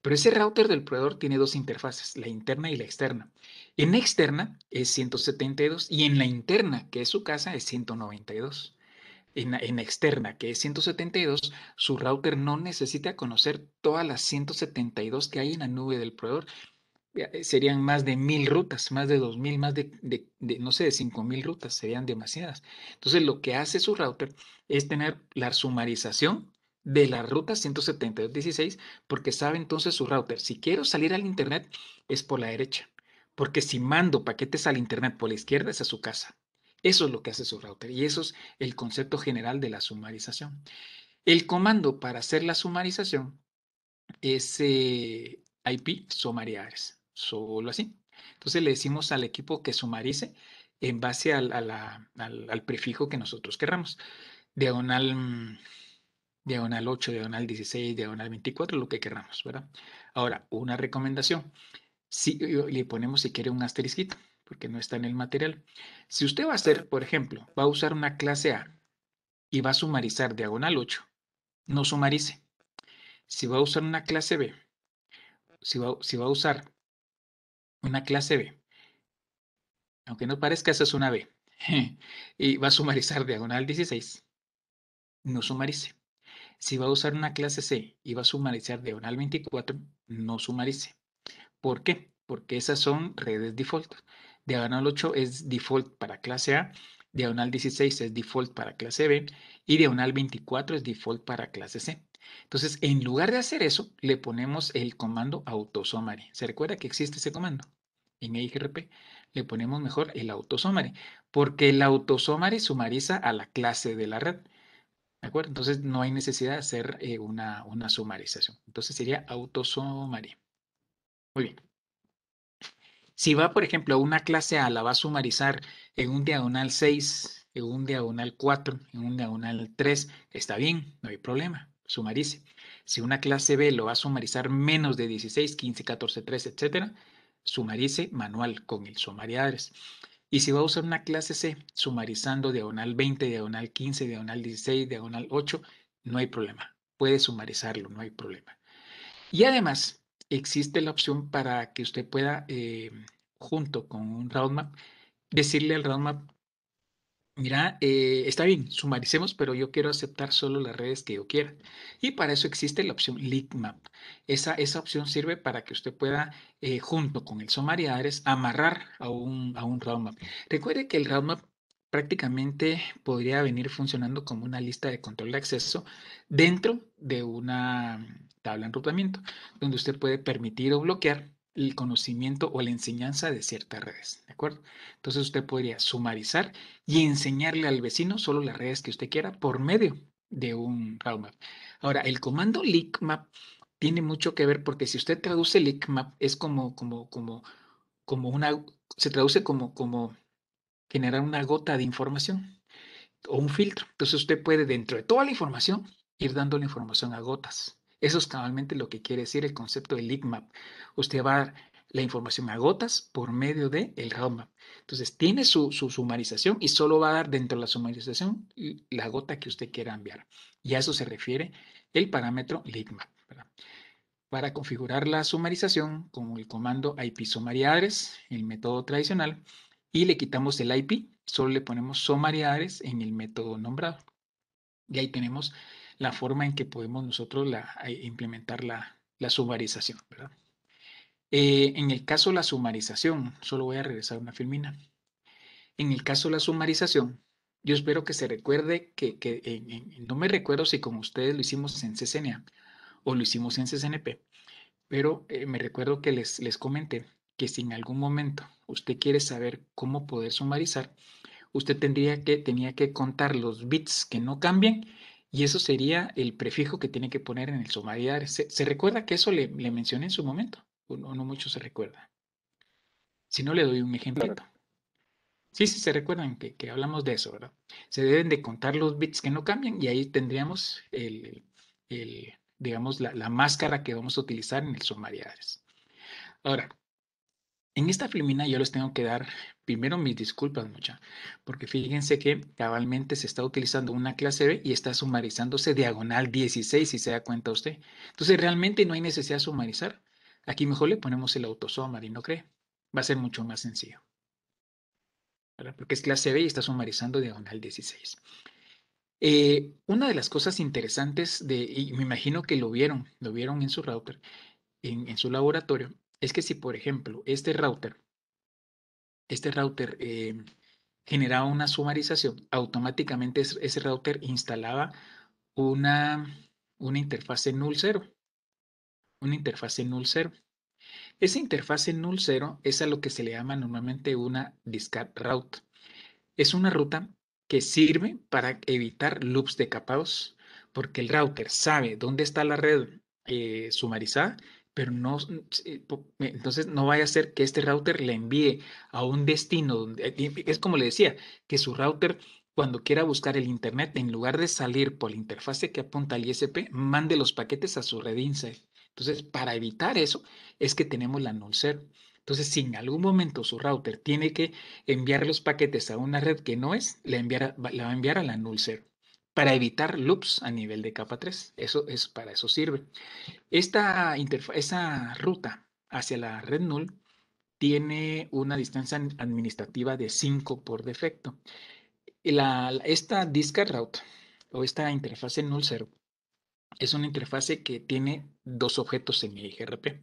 Pero ese router del proveedor tiene dos interfaces, la interna y la externa. En externa es 172 y en la interna, que es su casa, es 192. En, en externa, que es 172, su router no necesita conocer todas las 172 que hay en la nube del proveedor, eh, serían más de mil rutas, más de dos mil, más de, no sé, de cinco mil rutas, serían demasiadas. Entonces, lo que hace su router es tener la sumarización de la ruta 172.16, porque sabe entonces su router, si quiero salir al Internet, es por la derecha, porque si mando paquetes al Internet por la izquierda, es a su casa. Eso es lo que hace su router y eso es el concepto general de la sumarización. El comando para hacer la sumarización es eh, IP sumariares solo así. Entonces le decimos al equipo que sumarice en base al, prefijo que nosotros querramos. Diagonal, mm, diagonal 8, diagonal 16, diagonal 24, lo que querramos, ¿verdad? Ahora, una recomendación. Si, le ponemos si quiere un asterisquito, porque no está en el material. Si usted va a hacer, por ejemplo, va a usar una clase A y va a sumarizar diagonal 8, no sumarice. Si va a usar una clase B, si si va a usar una clase B. Aunque no parezca, esa es una B. y va a sumarizar diagonal 16. No sumarice. Si va a usar una clase C y va a sumarizar diagonal 24, no sumarice. ¿Por qué? Porque esas son redes default. Diagonal 8 es default para clase A, diagonal 16 es default para clase B y diagonal 24 es default para clase C. Entonces, en lugar de hacer eso, le ponemos el comando autosummary. ¿Se recuerda que existe ese comando? En e IGRP le ponemos mejor el autosomare, porque el autosummary sumariza a la clase de la red. ¿De acuerdo? Entonces, no hay necesidad de hacer eh, una, una sumarización. Entonces, sería autosomare. Muy bien. Si va, por ejemplo, a una clase A, la va a sumarizar en un diagonal 6, en un diagonal 4, en un diagonal 3, está bien, no hay problema sumarice. Si una clase B lo va a sumarizar menos de 16, 15, 14, 13, etcétera, sumarice manual con el sumariadres. Y si va a usar una clase C sumarizando diagonal 20, diagonal 15, diagonal 16, diagonal 8, no hay problema. Puede sumarizarlo, no hay problema. Y además, existe la opción para que usted pueda, eh, junto con un roadmap, decirle al roadmap Mira, eh, está bien, sumaricemos, pero yo quiero aceptar solo las redes que yo quiera. Y para eso existe la opción map. Esa, esa opción sirve para que usted pueda, eh, junto con el sumariadores, amarrar a un, a un roadmap. Recuerde que el roadmap prácticamente podría venir funcionando como una lista de control de acceso dentro de una tabla de enrutamiento, donde usted puede permitir o bloquear el conocimiento o la enseñanza de ciertas redes, ¿de acuerdo? Entonces usted podría sumarizar y enseñarle al vecino solo las redes que usted quiera por medio de un roadmap. map. Ahora, el comando map tiene mucho que ver porque si usted traduce map, es como, como, como, como una, se traduce como, como generar una gota de información o un filtro. Entonces usted puede dentro de toda la información ir dando la información a gotas. Eso es cabalmente lo que quiere decir el concepto de map. Usted va a dar la información a gotas por medio de el roadmap. Entonces, tiene su, sumarización y solo va a dar dentro de la sumarización la gota que usted quiera enviar. Y a eso se refiere el parámetro ligma. Para configurar la sumarización con el comando IP el método tradicional, y le quitamos el IP, solo le ponemos sumariadres en el método nombrado. Y ahí tenemos la forma en que podemos nosotros la, eh, implementar la, sumarización. Eh, en el caso de la sumarización, solo voy a regresar una filmina. En el caso de la sumarización, yo espero que se recuerde que, no me recuerdo si como ustedes lo hicimos en CCNA o lo hicimos en CCNP, pero eh, me recuerdo que les, les comenté que si en algún momento usted quiere saber cómo poder sumarizar, usted tendría que, tenía que contar los bits que no cambien y eso sería el prefijo que tiene que poner en el sumariar. ¿Se, recuerda que eso le, mencioné en su momento? O no, mucho se recuerda. Si no, le doy un ejemplito. Sí, sí, se recuerdan que, hablamos de eso, ¿verdad? Se deben de contar los bits que no cambian y ahí tendríamos el, digamos, la, máscara que vamos a utilizar en el sumariar. Ahora, en esta filmina yo les tengo que dar primero mis disculpas, mucha, porque fíjense que cabalmente se está utilizando una clase B y está sumarizándose diagonal 16, si se da cuenta usted. Entonces realmente no hay necesidad de sumarizar. Aquí mejor le ponemos el autosomar y no cree. Va a ser mucho más sencillo. Porque es clase B y está sumarizando diagonal 16. Eh, una de las cosas interesantes, de, y me imagino que lo vieron, lo vieron en su router, en su laboratorio, es que si, por ejemplo, este router, este router eh, generaba una sumarización, automáticamente ese router instalaba una, una interfase null cero. Una interfase null cero. Esa interfase null cero es a lo que se le llama normalmente una discard route. Es una ruta que sirve para evitar loops de capados, porque el router sabe dónde está la red eh, sumarizada pero no, eh, entonces no vaya a ser que este router le envíe a un destino, donde, eh, es como le decía, que su router cuando quiera buscar el Internet, en lugar de salir por la interfase que apunta al ISP, mande los paquetes a su red inside. Entonces, para evitar eso, es que tenemos la null zero. Entonces, si en algún momento su router tiene que enviar los paquetes a una red que no es, la, enviará va a enviar a la null para evitar loops a nivel de capa 3. Eso es para eso sirve. Esta esa ruta hacia la red null tiene una distancia administrativa de 5 por defecto. esta discard route o esta interfase null 0 es una interfase que tiene dos objetos en el IGRP.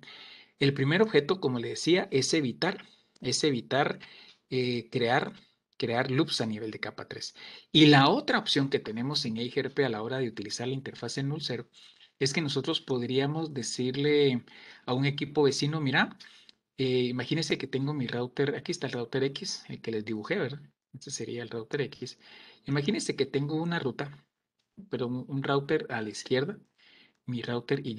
El primer objeto, como le decía, es evitar, es evitar eh, crear crear loops a nivel de capa 3. Y la otra opción que tenemos en AGRP a la hora de utilizar la interfaz en null 0 es que nosotros podríamos decirle a un equipo vecino, mira, eh, imagínense que tengo mi router, aquí está el router X, el que les dibujé, ¿verdad? Este sería el router X. Imagínense que tengo una ruta, pero un router a la izquierda, mi router Y,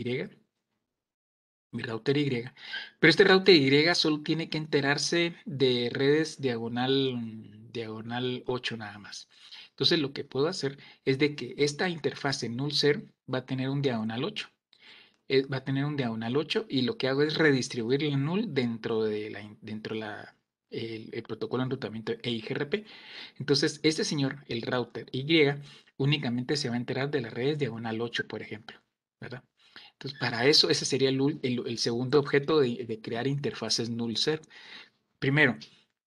mi router Y. Pero este router Y solo tiene que enterarse de redes diagonal diagonal 8 nada más. Entonces lo que puedo hacer es de que esta interfase null ser va a tener un diagonal 8. Eh, va a tener un diagonal 8 y lo que hago es redistribuir el null dentro de dentro el, protocolo de enrutamiento EIGRP. Entonces, este señor, el router Y, únicamente se va a enterar de las redes diagonal 8, por ejemplo, ¿verdad? Entonces, para eso, ese sería el, segundo objeto de, de, crear interfaces null ser. Primero,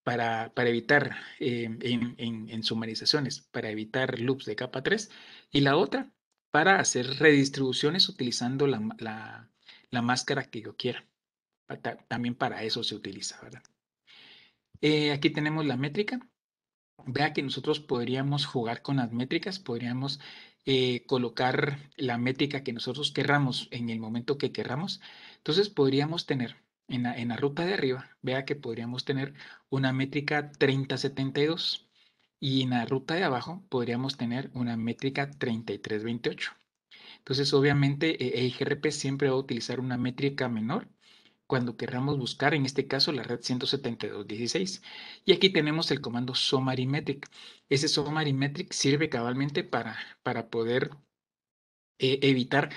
para, evitar eh, en, en, en, sumarizaciones, para evitar loops de capa 3, y la otra para hacer redistribuciones utilizando la, la, la máscara que yo quiera. También para eso se utiliza, ¿verdad? Eh, aquí tenemos la métrica. Vea que nosotros podríamos jugar con las métricas, podríamos eh, colocar la métrica que nosotros querramos en el momento que querramos. Entonces podríamos tener en la, ruta de arriba, vea que podríamos tener una métrica 3072 y en la ruta de abajo podríamos tener una métrica 3328. Entonces, obviamente, e, e, GRP siempre va a utilizar una métrica menor cuando querramos buscar, en este caso, la red 172.16. Y aquí tenemos el comando Summary Metric. Ese Summary Metric sirve cabalmente para, para poder eh, evitar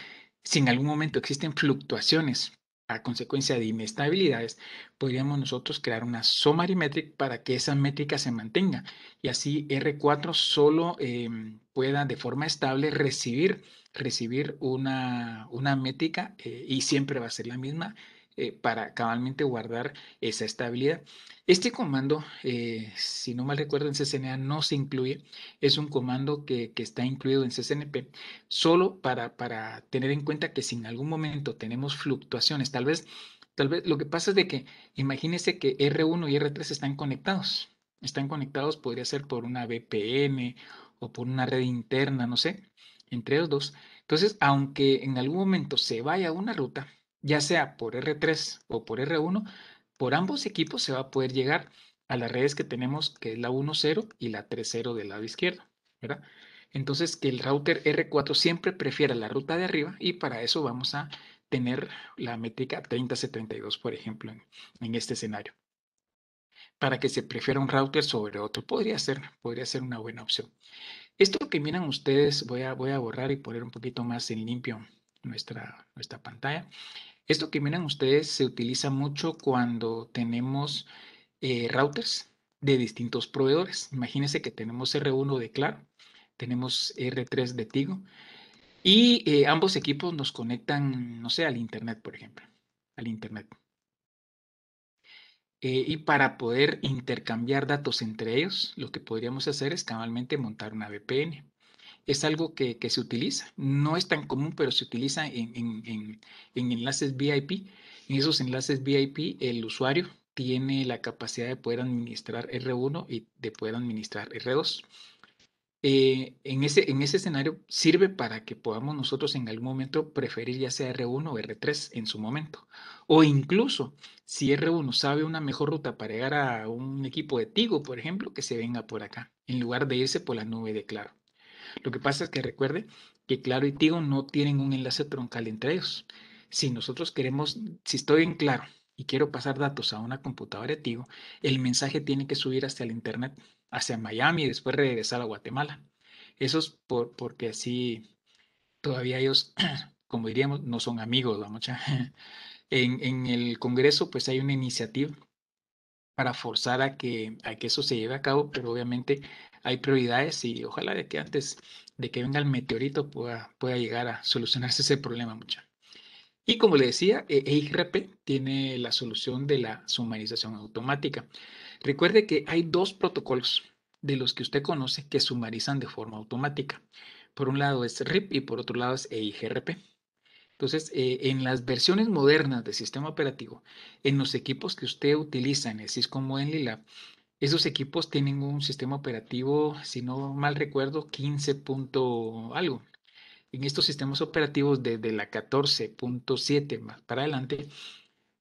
si en algún momento existen fluctuaciones a consecuencia de inestabilidades, podríamos nosotros crear una summary metric para que esa métrica se mantenga y así R4 solo em, pueda de forma estable recibir, recibir una, métrica eh, y siempre va a ser la misma eh, para cabalmente guardar esa estabilidad. Este comando, eh, si no mal recuerdo, en CCNA no se incluye, es un comando que, está incluido en CCNP, solo para, para tener en cuenta que si en algún momento tenemos fluctuaciones, tal vez, tal vez lo que pasa es de que imagínese que R1 y R3 están conectados, están conectados, podría ser por una VPN o por una red interna, no sé, entre los dos. Entonces, aunque en algún momento se vaya una ruta, ya sea por R3 o por R1, por ambos equipos se va a poder llegar a las redes que tenemos, que es la 1.0 y la 3.0 del lado izquierdo, ¿verdad? Entonces, que el router R4 siempre prefiera la ruta de arriba y para eso vamos a tener la métrica 3072, por ejemplo, en, este escenario. Para que se prefiera un router sobre otro, podría ser, podría ser una buena opción. Esto que miran ustedes, voy a, voy a borrar y poner un poquito más en limpio nuestra, nuestra pantalla. Esto que miran ustedes se utiliza mucho cuando tenemos eh, routers de distintos proveedores. Imagínense que tenemos R1 de Claro, tenemos R3 de Tigo y eh, ambos equipos nos conectan, no sé, al Internet, por ejemplo, al Internet. Eh, y para poder intercambiar datos entre ellos, lo que podríamos hacer es cabalmente montar una VPN es algo que, se utiliza. No es tan común, pero se utiliza en, enlaces VIP. En esos enlaces VIP, el usuario tiene la capacidad de poder administrar R1 y de poder administrar R2. Eh, en, ese, en ese escenario sirve para que podamos nosotros en algún momento preferir ya sea R1 o R3 en su momento. O incluso si R1 sabe una mejor ruta para llegar a un equipo de Tigo, por ejemplo, que se venga por acá, en lugar de irse por la nube de Claro. Lo que pasa es que recuerde que Claro y Tigo no tienen un enlace troncal entre ellos. Si nosotros queremos, si estoy en Claro y quiero pasar datos a una computadora de Tigo, el mensaje tiene que subir hacia el Internet, hacia Miami y después regresar a Guatemala. Eso es por, porque así todavía ellos, como diríamos, no son amigos, vamos mucha. En, en el Congreso, pues hay una iniciativa para forzar a que, que eso se lleve a cabo, pero obviamente hay prioridades y ojalá de que antes de que venga el meteorito pueda, pueda llegar a solucionarse ese problema mucho. Y como le decía, EIGRP eh, e tiene la solución de la sumarización automática. Recuerde que hay dos protocolos de los que usted conoce que sumarizan de forma automática. Por un lado es RIP y por otro lado es EIGRP. Entonces, eh, en las versiones modernas de sistema operativo, en los equipos que usted utiliza en el Cisco en Lab, esos equipos tienen un sistema operativo, si no mal recuerdo, 15. algo. En estos sistemas operativos desde la 14.7 más para adelante,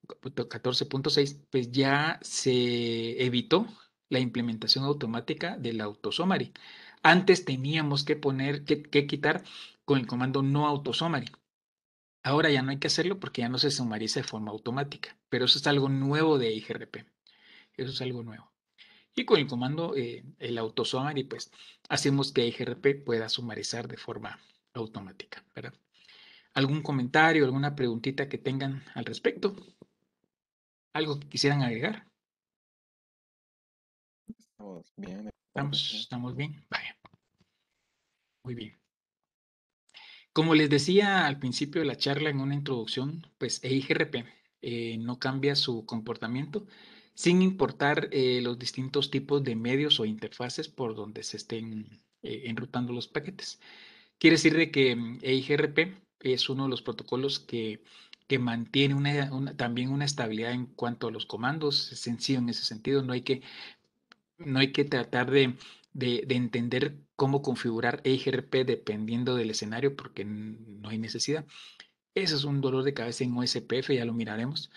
14.6, pues ya se evitó la implementación automática del autosomary. Antes teníamos que poner, que, quitar con el comando no autosomary. Ahora ya no hay que hacerlo porque ya no se sumariza de forma automática, pero eso es algo nuevo de IGRP. Eso es algo nuevo. Y con el comando eh, el y pues hacemos que IGRP pueda sumarizar de forma automática, ¿verdad? ¿Algún comentario, alguna preguntita que tengan al respecto? ¿Algo que quisieran agregar? Estamos bien. Estamos, estamos bien. Vaya. Muy bien. Como les decía al principio de la charla en una introducción, pues EIGRP eh, no cambia su comportamiento sin importar eh, los distintos tipos de medios o interfaces por donde se estén eh, enrutando los paquetes. Quiere decir que mm, EIGRP es uno de los protocolos que, mantiene también una estabilidad en cuanto a los comandos, es sencillo en ese sentido, no hay que, no hay que tratar de de, entender cómo configurar EIGRP dependiendo del escenario, porque no hay necesidad. Eso es un dolor de cabeza en OSPF, ya lo miraremos.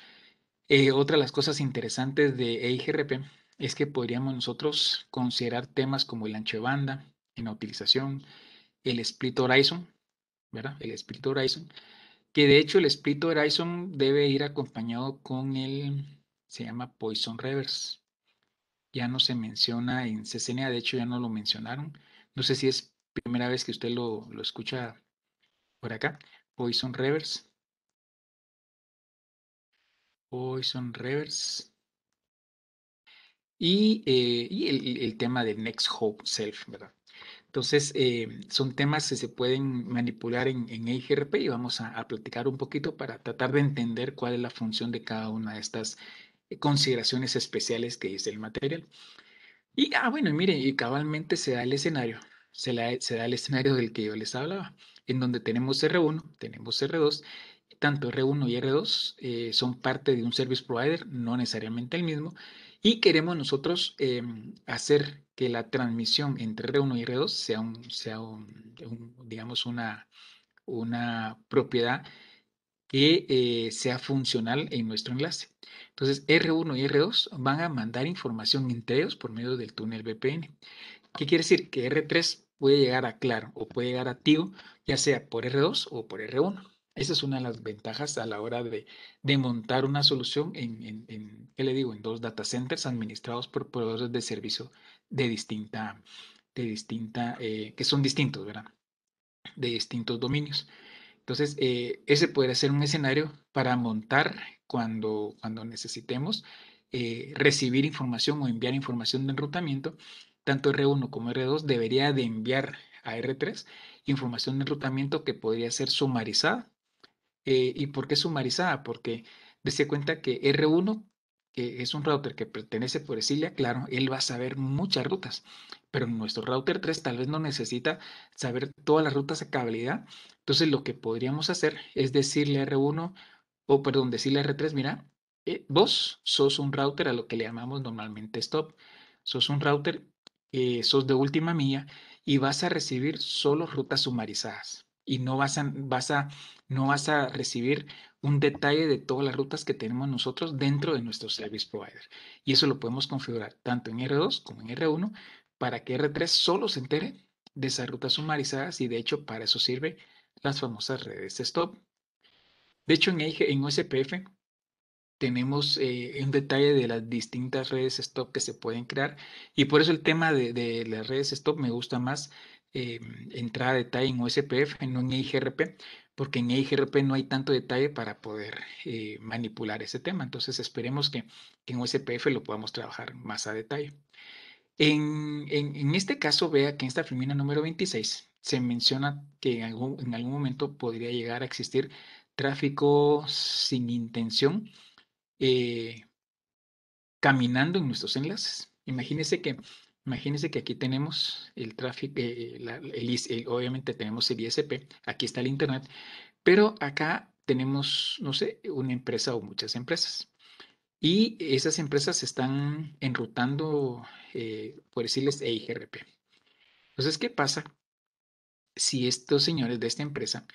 Eh, otra de las cosas interesantes de EIGRP es que podríamos nosotros considerar temas como el ancho de banda en la utilización, el split horizon, ¿verdad? El split horizon, que de hecho el split horizon debe ir acompañado con el, se llama Poison Reverse, ya no se menciona en CCNA, de hecho ya no lo mencionaron. No sé si es primera vez que usted lo, lo escucha por acá. Poison Reverse. Poison Reverse. Y, eh, y el, el, tema de Next Hope Self, ¿verdad? Entonces, eh, son temas que se pueden manipular en, en e IGRP y vamos a, a, platicar un poquito para tratar de entender cuál es la función de cada una de estas eh, consideraciones especiales que dice el material. Y, ah, bueno, mire, y cabalmente se da el escenario, se, da el escenario del que yo les hablaba, en donde tenemos R1, tenemos R2, tanto R1 y R2 eh, son parte de un service provider, no necesariamente el mismo, y queremos nosotros em, hacer que la transmisión entre R1 y R2 sea, un, sea digamos, una, una propiedad que eh, sea funcional en nuestro enlace. Entonces, R1 y R2 van a mandar información entre ellos por medio del túnel VPN. ¿Qué quiere decir? Que R3 puede llegar a Claro o puede llegar a ya sea por R2 o por R1. Esa es una de las ventajas a la hora de, de montar una solución en, en, ¿qué le digo? En dos data centers administrados por proveedores de servicio de distinta, de distinta, eh, que son distintos, ¿verdad? De distintos dominios. Entonces, eh, ese podría ser un escenario para montar cuando, cuando necesitemos eh, recibir información o enviar información de enrutamiento. Tanto R1 como R2 debería de enviar a R3 información de enrutamiento que podría ser sumarizada. Eh, ¿Y por qué sumarizada? Porque dese cuenta que R1 que es un router que pertenece por exilia, claro, él va a saber muchas rutas, pero nuestro router 3 tal vez no necesita saber todas las rutas a cabalidad. Entonces, lo que podríamos hacer es decirle R1, o perdón, decirle R3, mira, eh, vos sos un router a lo que le llamamos normalmente stop. Sos un router, sos de última milla y vas a recibir solo rutas sumarizadas y no vas a, no vas a recibir un detalle de todas las rutas que tenemos nosotros dentro de nuestro service provider. Y eso lo podemos configurar tanto en R2 como en R1 para que R3 solo se entere de esas rutas sumarizadas y de hecho para eso sirve las famosas redes stop. De hecho en, en OSPF tenemos eh, un detalle de las distintas redes stop que se pueden crear y por eso el tema de, de las redes stop me gusta más entrada eh, entrar a detalle en OSPF, no en IGRP, porque en IGRP no hay tanto detalle para poder eh, manipular ese tema. Entonces esperemos que, en OSPF lo podamos trabajar más a detalle. En, en, este caso, vea que en esta filmina número 26 se menciona que en algún, en algún momento podría llegar a existir tráfico sin intención eh, caminando en nuestros enlaces. Imagínense que Imagínense que aquí tenemos el tráfico, eh, obviamente tenemos el ISP, aquí está el Internet, pero acá tenemos, no sé, una empresa o muchas empresas. Y esas empresas están enrutando, eh, por decirles, EIGRP. Entonces, ¿qué pasa si estos señores de esta empresa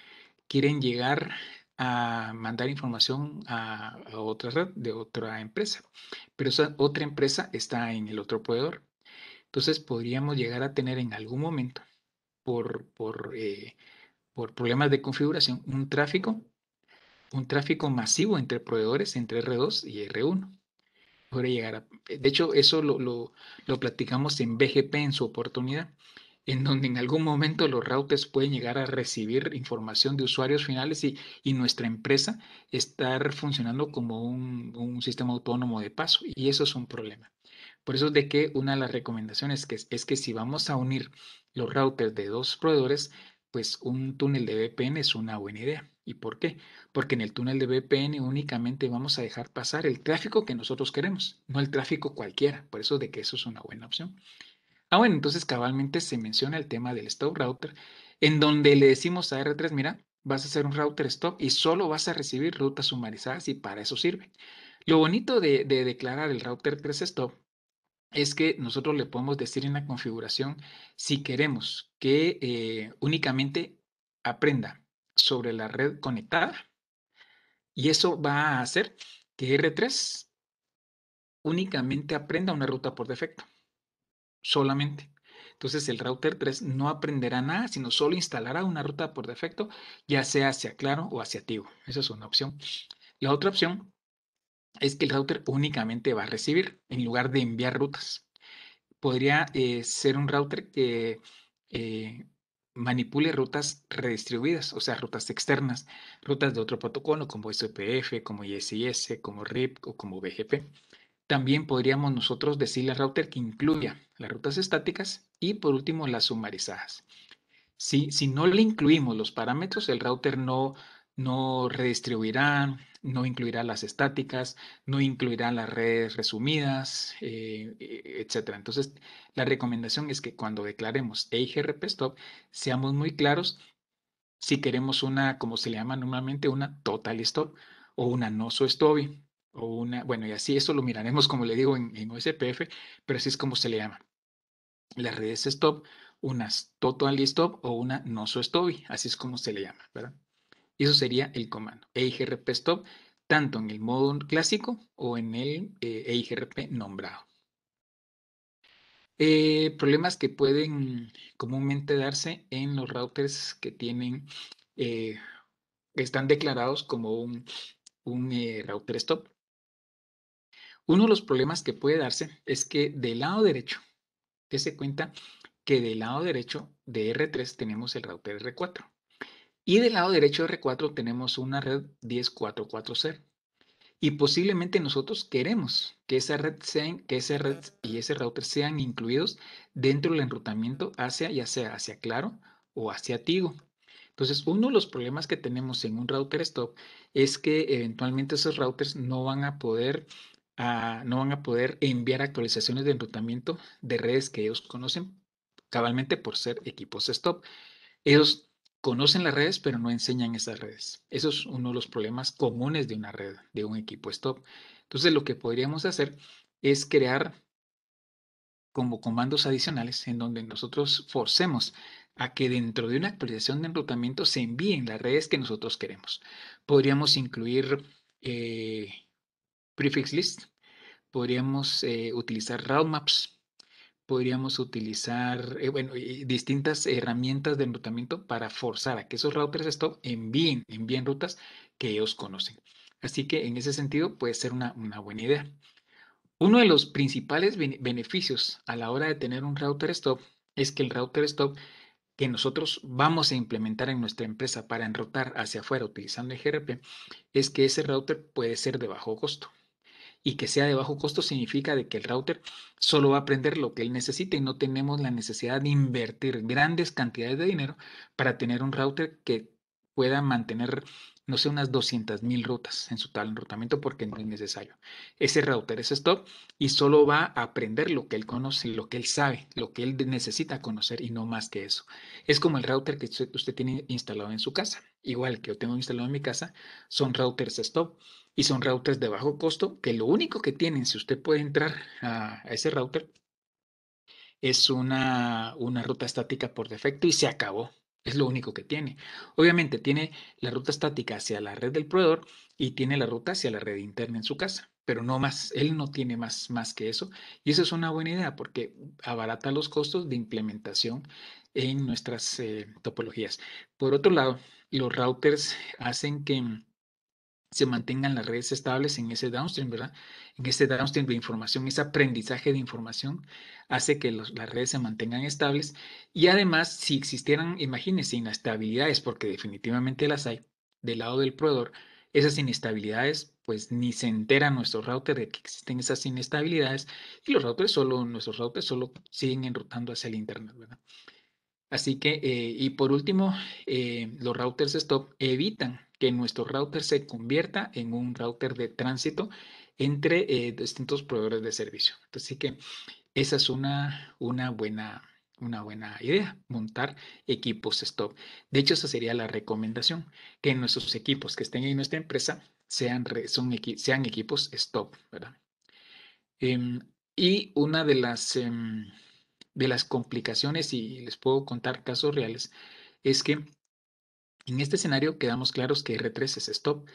quieren llegar a mandar información a, a otra red de otra empresa, pero esa otra empresa está en el otro proveedor. Entonces podríamos llegar a tener en algún momento, por, por, eh, por problemas de configuración, un tráfico, un tráfico masivo entre proveedores, entre R2 y R1. llegar eh, de hecho, eso lo, platicamos en BGP en su oportunidad en donde en algún momento los routers pueden llegar a recibir información de usuarios finales y, nuestra empresa estar funcionando como un, sistema autónomo de paso. Y eso es un problema. Por eso es de que una de las recomendaciones que es, que si vamos a unir los routers de dos proveedores, pues un túnel de VPN es una buena idea. ¿Y por qué? Porque en el túnel de VPN únicamente vamos a dejar pasar el tráfico que nosotros queremos, no el tráfico cualquiera. Por eso de que eso es una buena opción. Ah, bueno, entonces cabalmente se menciona el tema del stop router, en donde le decimos a R3, mira, vas a hacer un router stop y solo vas a recibir rutas sumarizadas y para eso sirve. Lo bonito de declarar el router 3 stop es que nosotros le podemos decir en la configuración si queremos que eh, únicamente aprenda sobre la red conectada y eso va a hacer que R3 únicamente aprenda una ruta por defecto, solamente. Entonces el router 3 no aprenderá nada, sino solo instalará una ruta por defecto, ya sea hacia Claro o hacia tivo Esa es una opción. La otra opción es que el router únicamente va a recibir en lugar de enviar rutas. Podría eh, ser un router que eh, manipule rutas redistribuidas, o sea, rutas externas, rutas de otro protocolo como SPF, como ISIS, como RIP o como BGP. También podríamos nosotros decirle al router que incluya las rutas estáticas y por último las sumarizadas. Si, si no le incluimos los parámetros, el router no, no redistribuirá, no incluirá las estáticas, no incluirá las redes resumidas, eh, e-, etc. Entonces, la recomendación es que cuando declaremos EIGRP Stop, seamos muy claros si queremos una, como se le llama normalmente, una total stop o una no so stop o una, bueno, y así eso lo miraremos, como le digo, en, OSPF, pero así es como se le llama. Las redes stop, unas total stop o una no so stop, así es como se le llama, ¿verdad? eso sería el comando EIGRP stop, tanto en el modo clásico o en el EIGRP eh, e nombrado. Eh, problemas que pueden comúnmente darse en los routers que tienen, eh, están declarados como un, un router stop. Uno de los problemas que puede darse es que del lado derecho, se cuenta que del lado derecho de R3 tenemos el router R4. Y del lado derecho de R4 tenemos una red 10440. Y posiblemente nosotros queremos que esa red, que red y ese router sean incluidos dentro del enrutamiento hacia, ya sea hacia Claro o hacia Tigo. Entonces, uno de los problemas que tenemos en un router stop es que eventualmente esos routers no van a poder, ah, no van a poder enviar actualizaciones de enrutamiento de redes que ellos conocen cabalmente por ser equipos stop. Ellos conocen las redes, pero no enseñan esas redes. Eso es uno de los problemas comunes de una red, de un equipo stop. Entonces, lo que podríamos hacer es crear como comandos adicionales en donde nosotros forcemos a que dentro de una actualización de enrutamiento se envíen las redes que nosotros queremos. Podríamos incluir eh, prefix list, podríamos eh, utilizar route maps, podríamos utilizar, eh, distintas herramientas de enrutamiento para forzar a que esos routers stop envíen, rutas que ellos conocen. Así que en ese sentido puede ser una, una buena idea. Uno de los principales beneficios a la hora de tener un router stop es que el router stop que nosotros vamos a implementar en nuestra empresa para enrutar hacia afuera utilizando el GRP es que ese router puede ser de bajo costo y que sea de bajo costo significa de que el router solo va a aprender lo que él necesita y no tenemos la necesidad de invertir grandes cantidades de dinero para tener un router que pueda mantener no sé, unas mil rutas en su tal enrutamiento porque no es necesario. Ese router es stop y solo va a aprender lo que él conoce, lo que él sabe, lo que él necesita conocer y no más que eso. Es como el router que usted tiene instalado en su casa. Igual que yo tengo instalado en mi casa, son routers stop y son routers de bajo costo que lo único que tienen, si usted puede entrar a ese router, es una, una ruta estática por defecto y se acabó. Es lo único que tiene. Obviamente tiene la ruta estática hacia la red del proveedor y tiene la ruta hacia la red interna en su casa, pero no más. Él no tiene más, más que eso. Y eso es una buena idea porque abarata los costos de implementación en nuestras eh, topologías. Por otro lado, los routers hacen que se mantengan las redes estables en ese downstream, ¿verdad? En ese downstream de información, ese aprendizaje de información hace que las redes se mantengan estables y además si existieran, imagínense, inestabilidades, porque definitivamente las hay del lado del proveedor, esas inestabilidades, pues ni se entera nuestro router de que existen esas inestabilidades y los routers solo, nuestros routers solo siguen enrutando hacia el internet, ¿verdad? Así que, eh, y por último, eh, los routers stop evitan que nuestro router se convierta en un router de tránsito entre eh, distintos proveedores de servicio. Así que esa es una, una buena una buena idea, montar equipos stop. De hecho, esa sería la recomendación, que nuestros equipos que estén en nuestra empresa sean, sean equipos stop, ¿verdad? Em, y una de las, em, de las complicaciones, y les puedo contar casos reales, es que en este escenario quedamos claros que R3 es stop,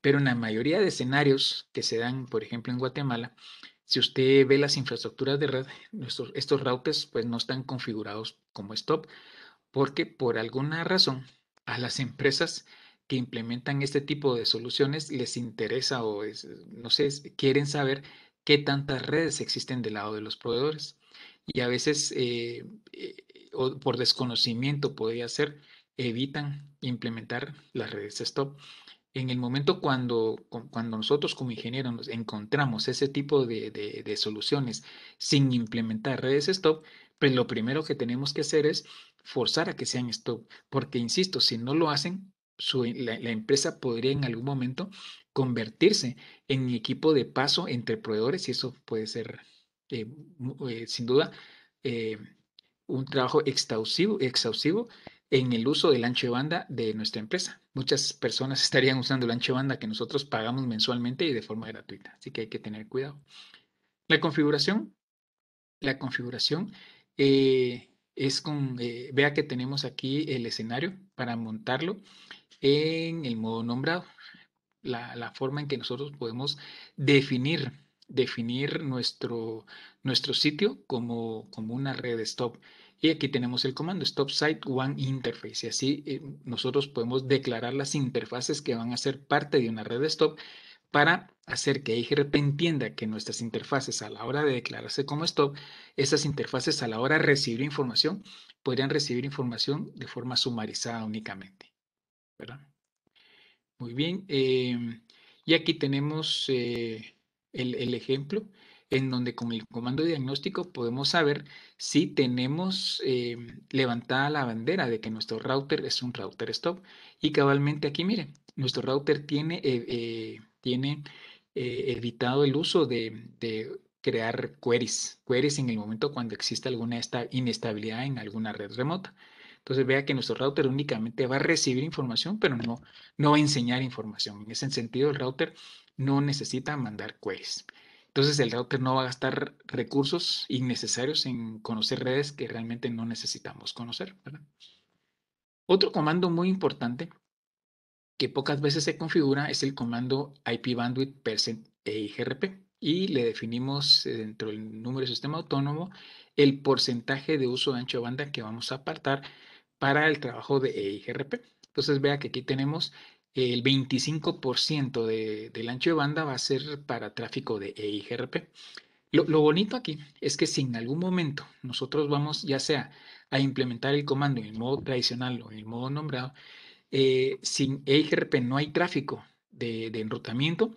pero en la mayoría de escenarios que se dan, por ejemplo, en Guatemala, si usted ve las infraestructuras de red, estos routers pues no están configurados como stop, porque por alguna razón a las empresas que implementan este tipo de soluciones les interesa o no sé, quieren saber qué tantas redes existen del lado de los proveedores. Y a veces, eh, eh, por desconocimiento podría ser, evitan implementar las redes stop. En el momento cuando, cuando nosotros como ingenieros nos encontramos ese tipo de, soluciones sin implementar redes stop, pues lo primero que tenemos que hacer es forzar a que sean stop, porque insisto, si no lo hacen, la, empresa podría en algún momento convertirse en equipo de paso entre proveedores y eso puede ser eh, eh, sin duda eh, un trabajo exhaustivo, exhaustivo en el uso del ancho de banda de nuestra empresa. Muchas personas estarían usando el ancho de banda que nosotros pagamos mensualmente y de forma gratuita, así que hay que tener cuidado. La configuración, la configuración eh, es con, eh, vea que tenemos aquí el escenario para montarlo en el modo nombrado. La, forma en que nosotros podemos definir, definir nuestro, nuestro sitio como, como una red stop. Y aquí tenemos el comando Stop Site One Interface. Y así eh, nosotros podemos declarar las interfaces que van a ser parte de una red de stop para hacer que IGRP entienda que nuestras interfaces a la hora de declararse como stop, esas interfaces a la hora de recibir información, podrían recibir información de forma sumarizada únicamente. ¿verdad? Muy bien. Eh, y aquí tenemos eh, el, el, ejemplo en donde con el comando diagnóstico podemos saber si tenemos eh, levantada la bandera de que nuestro router es un router stop. Y cabalmente aquí, mire nuestro router tiene, eh, eh, evitado el uso de, crear queries, queries en el momento cuando existe alguna esta inestabilidad en alguna red remota. Entonces vea que nuestro router únicamente va a recibir información, pero no, no va a enseñar información. En ese sentido, el router no necesita mandar queries. Entonces el router no va a gastar recursos innecesarios en conocer redes que realmente no necesitamos conocer. Otro comando muy importante que pocas veces se configura es el comando IP bandwidth percent eigrp y le definimos eh, dentro del número de sistema autónomo el porcentaje de uso de ancho de banda que vamos a apartar para el trabajo de EIGRP. Entonces vea que aquí tenemos el 25% del ancho de banda va a ser para tráfico de EIGRP. Lo, bonito aquí es que si en algún momento nosotros vamos ya sea a implementar el comando en el modo tradicional o en el modo nombrado, eh, sin EIGRP no hay tráfico de, de enrutamiento,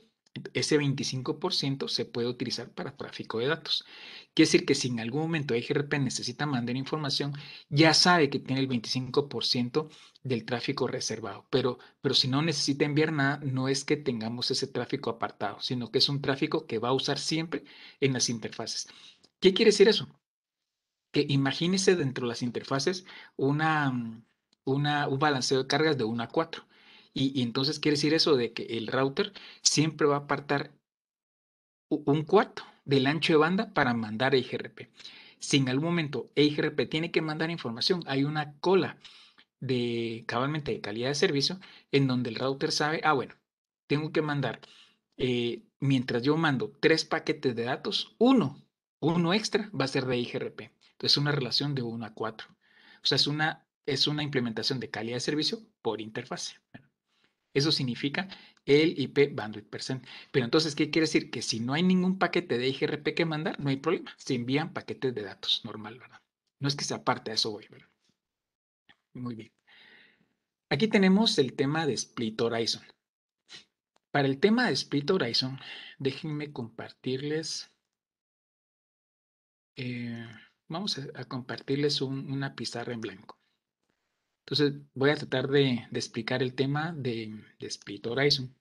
ese 25% se puede utilizar para tráfico de datos. Quiere decir que si en algún momento IGRP necesita mandar información, ya sabe que tiene el 25% del tráfico reservado. Pero, pero si no necesita enviar nada, no es que tengamos ese tráfico apartado, sino que es un tráfico que va a usar siempre en las interfaces. ¿Qué quiere decir eso? Que imagínese dentro de las interfaces una, un balanceo de cargas de 1 a 4 y, entonces quiere decir eso de que el router siempre va a apartar un cuarto del ancho de banda para mandar e IGRP. Si en algún momento e IGRP tiene que mandar información, hay una cola de cabalmente de calidad de servicio en donde el router sabe, ah, bueno, tengo que mandar, eh, mientras yo mando tres paquetes de datos, uno, uno extra va a ser de e IGRP. Entonces, es una relación de 1 a 4. O sea, es una, es una implementación de calidad de servicio por interfase. Eso significa el IP Bandwidth Percent. Pero entonces, ¿qué quiere decir? Que si no hay ningún paquete de IGRP que mandar, no hay problema. Se envían paquetes de datos, normal, ¿verdad? No es que se aparte, eso voy, ¿verdad? Muy bien. Aquí tenemos el tema de Split Horizon. Para el tema de Split Horizon, déjenme compartirles... Eh, vamos a, compartirles una pizarra en blanco. Entonces voy a tratar de, explicar el tema de, de Horizon.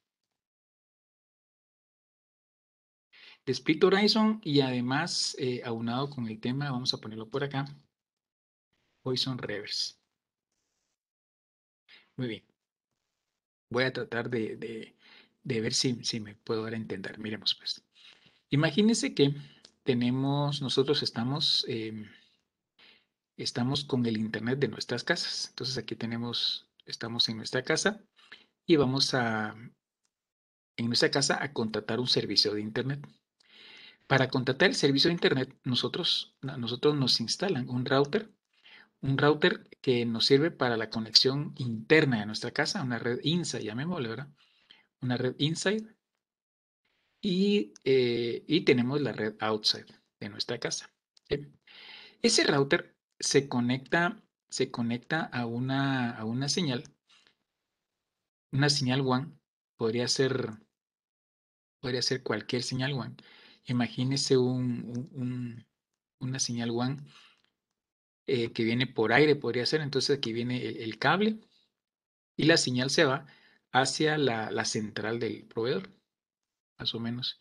de Split Horizon y además eh, aunado con el tema, vamos a ponerlo por acá, son Reverse. Muy bien. Voy a tratar de, ver si, me puedo dar a entender. Miremos pues. Imagínense que tenemos, nosotros estamos em, estamos con el internet de nuestras casas. Entonces aquí tenemos, estamos en nuestra casa y vamos a, en nuestra casa, a contratar un servicio de internet. Para contratar el servicio de internet, nosotros, nosotros nos instalan un router, un router que nos sirve para la conexión interna de nuestra casa, una red inside, llamémosle, ¿verdad? Una red inside. Y, eh, y tenemos la red outside de nuestra casa. Ese router se conecta, se conecta a, una, a una señal. Una señal WAN podría ser, podría ser cualquier señal WAN. Imagínese un, una señal WAN eh, que viene por aire, podría ser. Entonces aquí viene el, cable y la señal se va hacia la, central del proveedor, más o menos.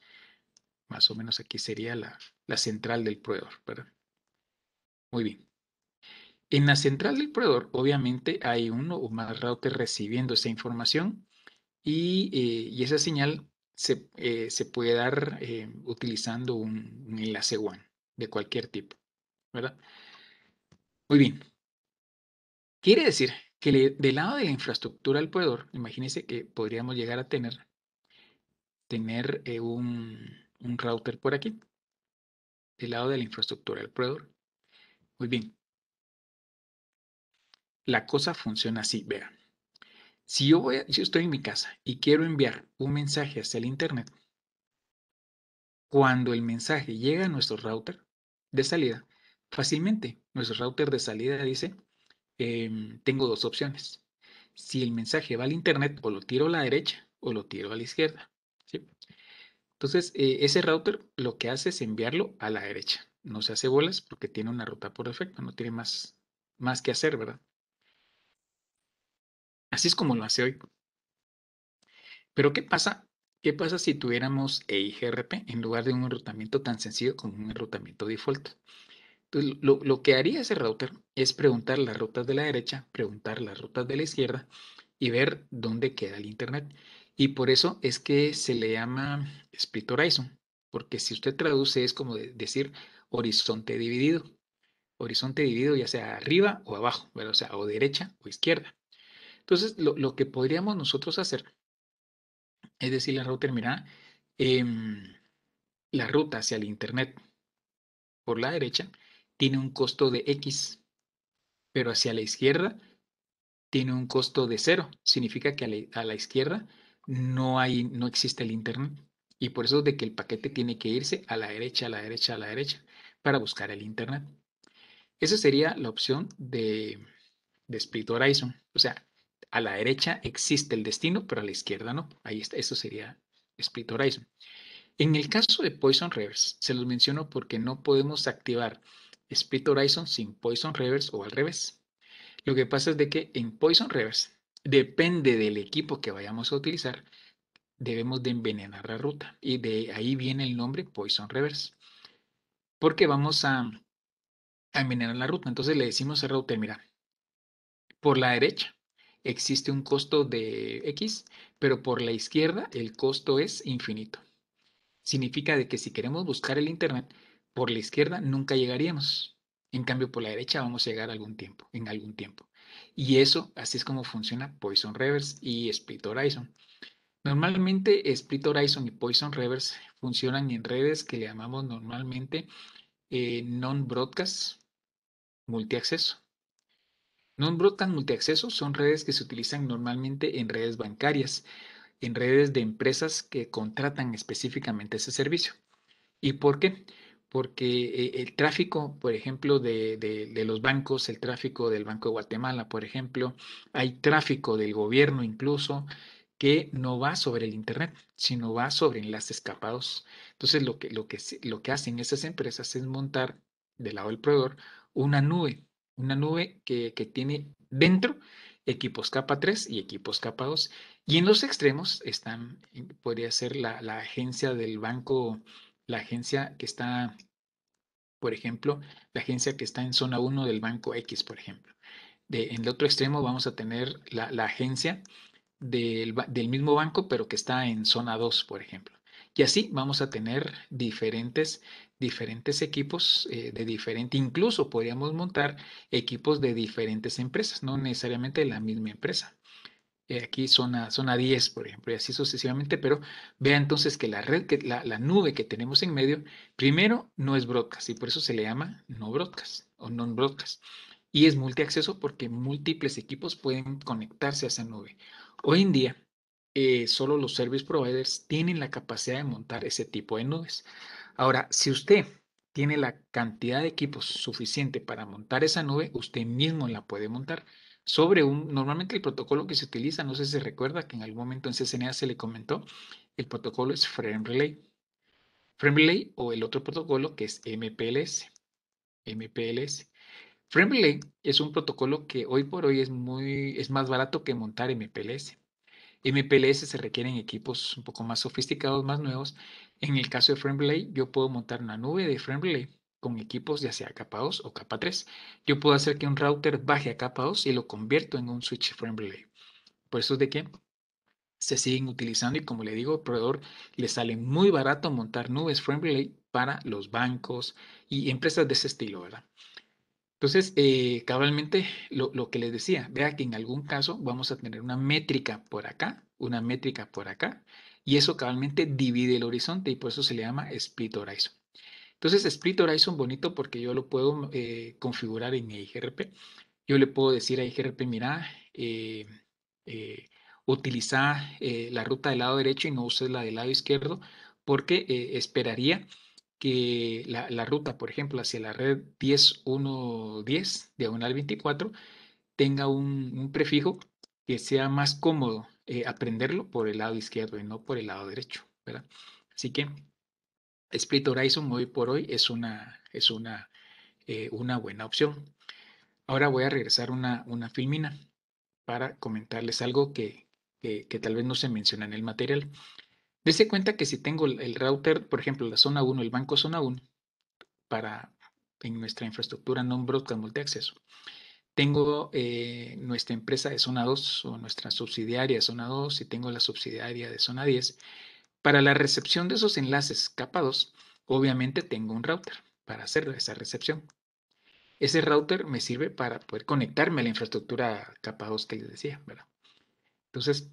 Más o menos aquí sería la, la central del proveedor, Muy bien. En la central del proveedor, obviamente, hay uno o más routers recibiendo esa información y, eh, esa señal se, eh, puede dar eh, utilizando un, enlace WAN de cualquier tipo, ¿verdad? Muy bien. Quiere decir que del lado de la infraestructura del proveedor, imagínense que podríamos llegar a tener, tener un, un router por aquí, del lado de la infraestructura del proveedor. Muy bien, la cosa funciona así, vean. Si yo, voy, estoy en mi casa y quiero enviar un mensaje hacia el Internet, cuando el mensaje llega a nuestro router de salida, fácilmente nuestro router de salida dice, em, tengo dos opciones. Si el mensaje va al Internet, o lo tiro a la derecha o lo tiro a la izquierda. Entonces, eh, ese router lo que hace es enviarlo a la derecha. No se hace bolas porque tiene una ruta por defecto, no tiene más, más que hacer, ¿verdad? Así es como lo hace hoy. Pero ¿qué pasa? ¿Qué pasa si tuviéramos EIGRP en lugar de un enrutamiento tan sencillo como un enrutamiento default? Entonces, lo, que haría ese router es preguntar las rutas de la derecha, preguntar las rutas de la izquierda y ver dónde queda el Internet. Y por eso es que se le llama split horizon, porque si usted traduce es como decir horizonte dividido. Horizonte dividido ya sea arriba o abajo, o sea, o derecha o izquierda. Entonces, lo, que podríamos nosotros hacer es decir la router, mira, em, la ruta hacia el Internet por la derecha tiene un costo de X, pero hacia la izquierda tiene un costo de cero. Significa que a la, izquierda no, hay, no existe el Internet. Y por eso de que el paquete tiene que irse a la derecha, a la derecha, a la derecha, para buscar el Internet. Esa sería la opción de, de Split Horizon. O sea, a la derecha existe el destino, pero a la izquierda no. Ahí está, eso sería Split Horizon. En el caso de Poison Reverse, se los menciono porque no podemos activar Split Horizon sin Poison Reverse o al revés. Lo que pasa es de que en Poison Reverse, depende del equipo que vayamos a utilizar, debemos de envenenar la ruta. Y de ahí viene el nombre Poison Reverse. Porque vamos a, envenenar la ruta. Entonces le decimos a router, mira, por la derecha, existe un costo de X, pero por la izquierda el costo es infinito. Significa de que si queremos buscar el Internet, por la izquierda nunca llegaríamos. En cambio, por la derecha vamos a llegar algún tiempo, en algún tiempo. Y eso, así es como funciona Poison Reverse y Split Horizon. Normalmente Split Horizon y Poison Reverse funcionan en redes que llamamos normalmente eh, non-broadcast multiacceso. No brotan multiacceso, son redes que se utilizan normalmente en redes bancarias, en redes de empresas que contratan específicamente ese servicio. ¿Y por qué? Porque eh, el tráfico, por ejemplo, de, los bancos, el tráfico del Banco de Guatemala, por ejemplo, hay tráfico del gobierno incluso que no va sobre el Internet, sino va sobre enlaces escapados. Entonces, lo que, lo que, lo que hacen esas empresas es montar, del lado del proveedor, una nube una nube que, tiene dentro equipos capa 3 y equipos capa 2. Y en los extremos están, eh, podría ser la, agencia del banco, la agencia que está, por ejemplo, la agencia que está en zona 1 del banco X, por ejemplo. en el otro extremo vamos a tener la, agencia del, del, mismo banco, pero que está en zona 2, por ejemplo. Y así vamos a tener diferentes diferentes equipos eh, de diferente, incluso podríamos montar equipos de diferentes empresas, no necesariamente de la misma empresa. Eh, aquí zona, zona 10, por ejemplo, y así sucesivamente, pero vea entonces que la red, que la, nube que tenemos en medio, primero no es broadcast y por eso se le llama no broadcast o non-broadcast. Y es multiacceso porque múltiples equipos pueden conectarse a esa nube. Hoy en día, eh, solo los service providers tienen la capacidad de montar ese tipo de nubes. Ahora, si usted tiene la cantidad de equipos suficiente para montar esa nube, usted mismo la puede montar sobre un, normalmente el protocolo que se utiliza, no sé si se recuerda que en algún momento en CCNA se le comentó, el protocolo es Frame Relay. Frame Relay o el otro protocolo que es MPLS. MPLS. Frame Relay es un protocolo que hoy por hoy es, muy, es más barato que montar MPLS. MPLS se requieren equipos un poco más sofisticados, más nuevos. En el caso de Relay, yo puedo montar una nube de Relay con equipos ya sea capa 2 o capa 3. Yo puedo hacer que un router baje a capa 2 y lo convierto en un switch Relay. Por eso es de que se siguen utilizando y como le digo, al proveedor le sale muy barato montar nubes Relay para los bancos y empresas de ese estilo, ¿verdad? Entonces, eh, cabalmente lo, que les decía, vea que en algún caso vamos a tener una métrica por acá, una métrica por acá, y eso cabalmente divide el horizonte y por eso se le llama split horizon. Entonces, split horizon bonito porque yo lo puedo eh, configurar en mi IGRP. Yo le puedo decir a IGRP, mira, eh, utiliza la ruta del lado derecho y no uses la del lado izquierdo porque esperaría que la, ruta, por ejemplo, hacia la red 10110, diagonal 24, tenga un, prefijo que sea más cómodo eh, aprenderlo por el lado izquierdo y no por el lado derecho, ¿verdad? Así que Split Horizon hoy por hoy es una, es una, eh, una buena opción. Ahora voy a regresar una, una filmina para comentarles algo que, que tal vez no se menciona en el material. Dese cuenta que si tengo el router, por ejemplo, la zona 1, el banco zona 1, para en nuestra infraestructura non-broadcast multiacceso, tengo eh, nuestra empresa de zona 2 o nuestra subsidiaria de zona 2 y tengo la subsidiaria de zona 10, para la recepción de esos enlaces capa 2, obviamente tengo un router para hacer esa recepción. Ese router me sirve para poder conectarme a la infraestructura capa 2 que les decía, ¿verdad? Entonces,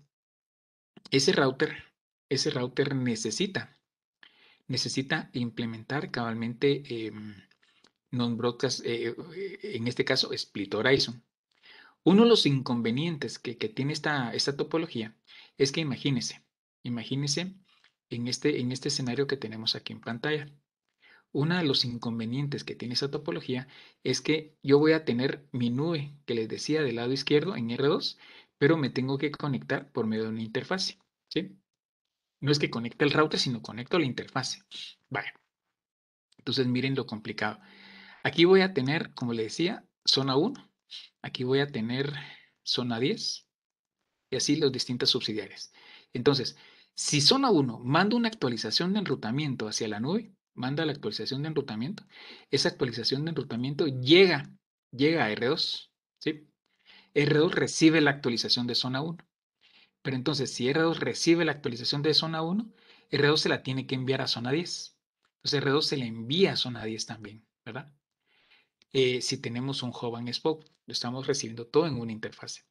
ese router ese router necesita. Necesita implementar cabalmente em, non-broadcast, eh, eh, en este caso Split Horizon. Uno de los inconvenientes que, tiene esta, esta, topología es que imagínense, imagínense en este, en este escenario que tenemos aquí en pantalla. Uno de los inconvenientes que tiene esta topología es que yo voy a tener mi nube que les decía del lado izquierdo en R2, pero me tengo que conectar por medio de una interfase. ¿sí? No es que conecte el router, sino conecto la interfase. Vale. Entonces miren lo complicado. Aquí voy a tener, como le decía, zona 1. Aquí voy a tener zona 10. Y así los distintos subsidiarias. Entonces, si zona 1 manda una actualización de enrutamiento hacia la nube, manda la actualización de enrutamiento, esa actualización de enrutamiento llega, llega a R2. ¿sí? R2 recibe la actualización de zona 1. Pero entonces, si R2 recibe la actualización de zona 1, R2 se la tiene que enviar a zona 10. Entonces R2 se la envía a zona 10 también, ¿verdad? Eh, si tenemos un hub and spoke, lo estamos recibiendo todo en una interfase.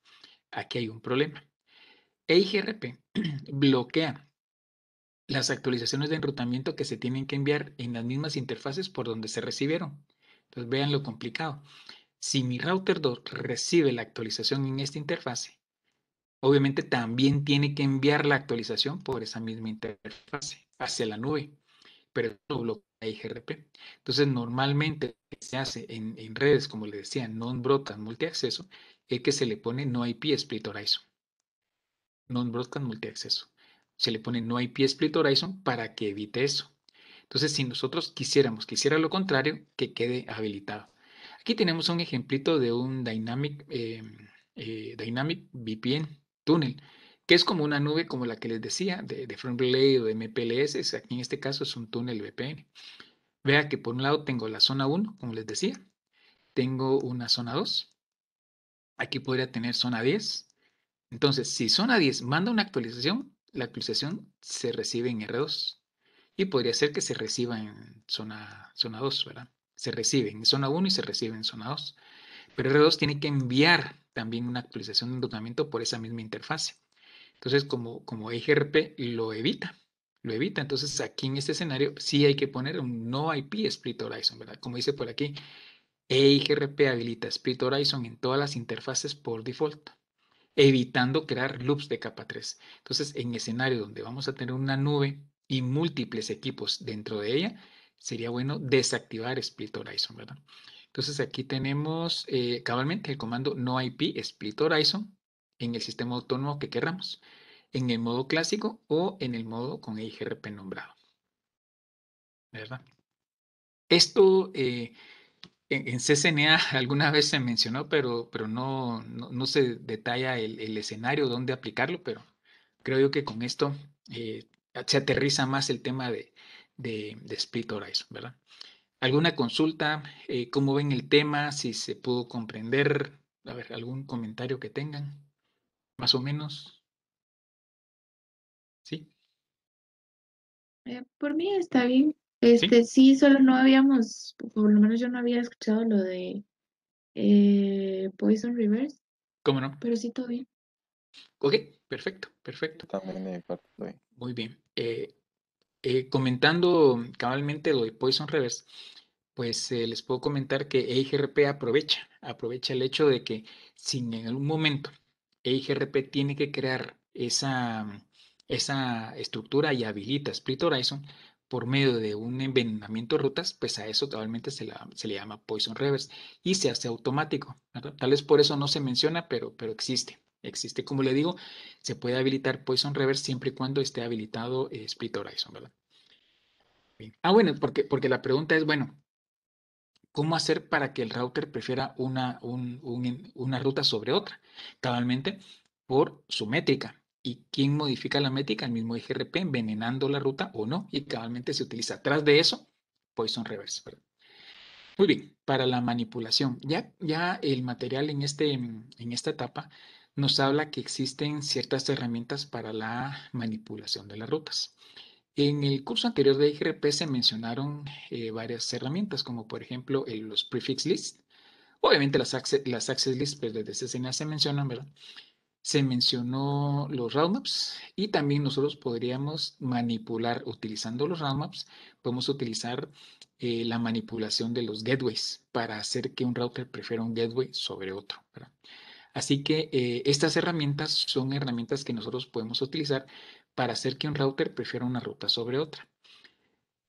Aquí hay un problema. EIGRP bloquea las actualizaciones de enrutamiento que se tienen que enviar en las mismas interfaces por donde se recibieron. Entonces vean lo complicado. Si mi router 2 recibe la actualización en esta interfase obviamente también tiene que enviar la actualización por esa misma interfase hacia la nube, pero no lo bloquea IGRP. Entonces, normalmente se hace en, redes, como les decía, non-broadcast multiacceso, es que se le pone no IP split horizon. Non-broadcast multiacceso. Se le pone no IP split horizon para que evite eso. Entonces, si nosotros quisiéramos que hiciera lo contrario, que quede habilitado. Aquí tenemos un ejemplito de un Dynamic, eh, eh, Dynamic VPN túnel, que es como una nube, como la que les decía, de, de Front o de MPLS, aquí en este caso es un túnel VPN. Vea que por un lado tengo la zona 1, como les decía, tengo una zona 2, aquí podría tener zona 10. Entonces, si zona 10 manda una actualización, la actualización se recibe en R2 y podría ser que se reciba en zona, zona 2, ¿verdad? Se recibe en zona 1 y se recibe en zona 2. Pero R2 tiene que enviar también una actualización de enrutamiento por esa misma interfase. Entonces, como, como IGRP e lo evita, lo evita. Entonces, aquí en este escenario sí hay que poner un no IP Split Horizon, ¿verdad? Como dice por aquí, EIGRP habilita Split Horizon en todas las interfaces por default, evitando crear loops de capa 3. Entonces, en escenario donde vamos a tener una nube y múltiples equipos dentro de ella, sería bueno desactivar Split Horizon, ¿verdad? Entonces aquí tenemos eh, cabalmente el comando no IP split horizon en el sistema autónomo que queramos, en el modo clásico o en el modo con e IGRP nombrado. ¿Verdad? Esto eh, en, en, CCNA alguna vez se mencionó, pero, pero no, no, se detalla el, escenario donde aplicarlo, pero creo yo que con esto eh, se aterriza más el tema de, de Split Horizon, ¿verdad? ¿Alguna consulta? Eh, ¿Cómo ven el tema? Si se pudo comprender. A ver, algún comentario que tengan, más o menos. Sí. Eh, por mí está bien. Este ¿Sí? solo no habíamos, por lo menos yo no había escuchado lo de eh, Poison Reverse. ¿Cómo no? Pero sí todo bien. Ok, perfecto, perfecto. También Muy bien. Eh, eh, comentando cabalmente lo de Poison Reverse, pues eh, les puedo comentar que EIGRP aprovecha, aprovecha el hecho de que si en algún momento EIGRP tiene que crear esa, mm, esa estructura y habilita Split Horizon por medio de un envenenamiento de rutas, pues a eso totalmente se, le llama Poison Reverse y se hace automático. Tal vez por eso no se menciona, pero, pero existe existe, como le digo, se puede habilitar Poison Reverse siempre y cuando esté habilitado eh, Split Horizon, ¿verdad? Ah, bueno, porque, porque la pregunta es, bueno, ¿cómo hacer para que el router prefiera una, una ruta sobre otra? Cabalmente por su métrica. ¿Y quién modifica la métrica? El mismo IGRP, e envenenando la ruta o no. Y cabalmente se utiliza atrás de eso Poison Reverse, Muy bien, para la manipulación. Ya, ya el material en, este, en esta etapa nos habla que existen ciertas herramientas para la manipulación de las rutas. En el curso anterior de IGRP se mencionaron eh, varias herramientas, como por ejemplo eh, los prefix list. Obviamente las access, las access list, pero pues, desde ese se mencionan, ¿verdad? Se mencionó los maps y también nosotros podríamos manipular, utilizando los maps, podemos utilizar eh, la manipulación de los gateways para hacer que un router prefiera un gateway sobre otro, ¿verdad? Así que eh, estas herramientas son herramientas que nosotros podemos utilizar para hacer que un router prefiera una ruta sobre otra.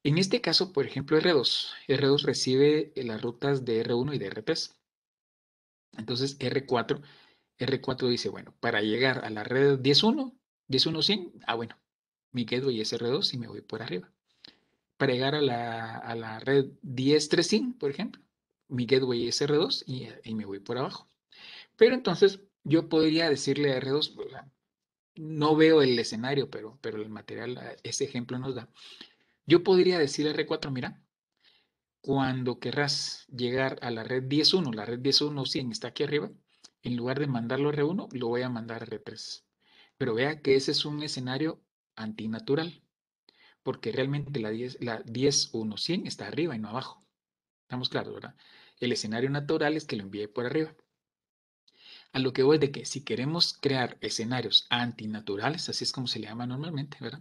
En este caso, por ejemplo, R2. R2 recibe eh, las rutas de R1 y de R3. Entonces, R4, R4 dice, bueno, para llegar a la red 10.1, 10.1.100, ah, bueno, mi gateway es R2 y me voy por arriba. Para llegar a la, a la red 10.3.100, por ejemplo, mi gateway es R2 y me voy por abajo. Pero entonces yo podría decirle a R2, no veo el escenario, pero, pero el material, ah, ese ejemplo nos da. Yo podría decirle a R4, mira, cuando querrás llegar a la red 10.1, la red 10.1 100 está aquí arriba, en lugar de mandarlo a R1, lo voy a mandar a R3. Pero vea que ese es un escenario antinatural, porque realmente la 10, la 100 está arriba y no abajo. Estamos claros, ¿verdad? El escenario natural es que lo envíe por arriba. A lo que voy de que si queremos crear escenarios antinaturales, así es como se le llama normalmente, ¿verdad?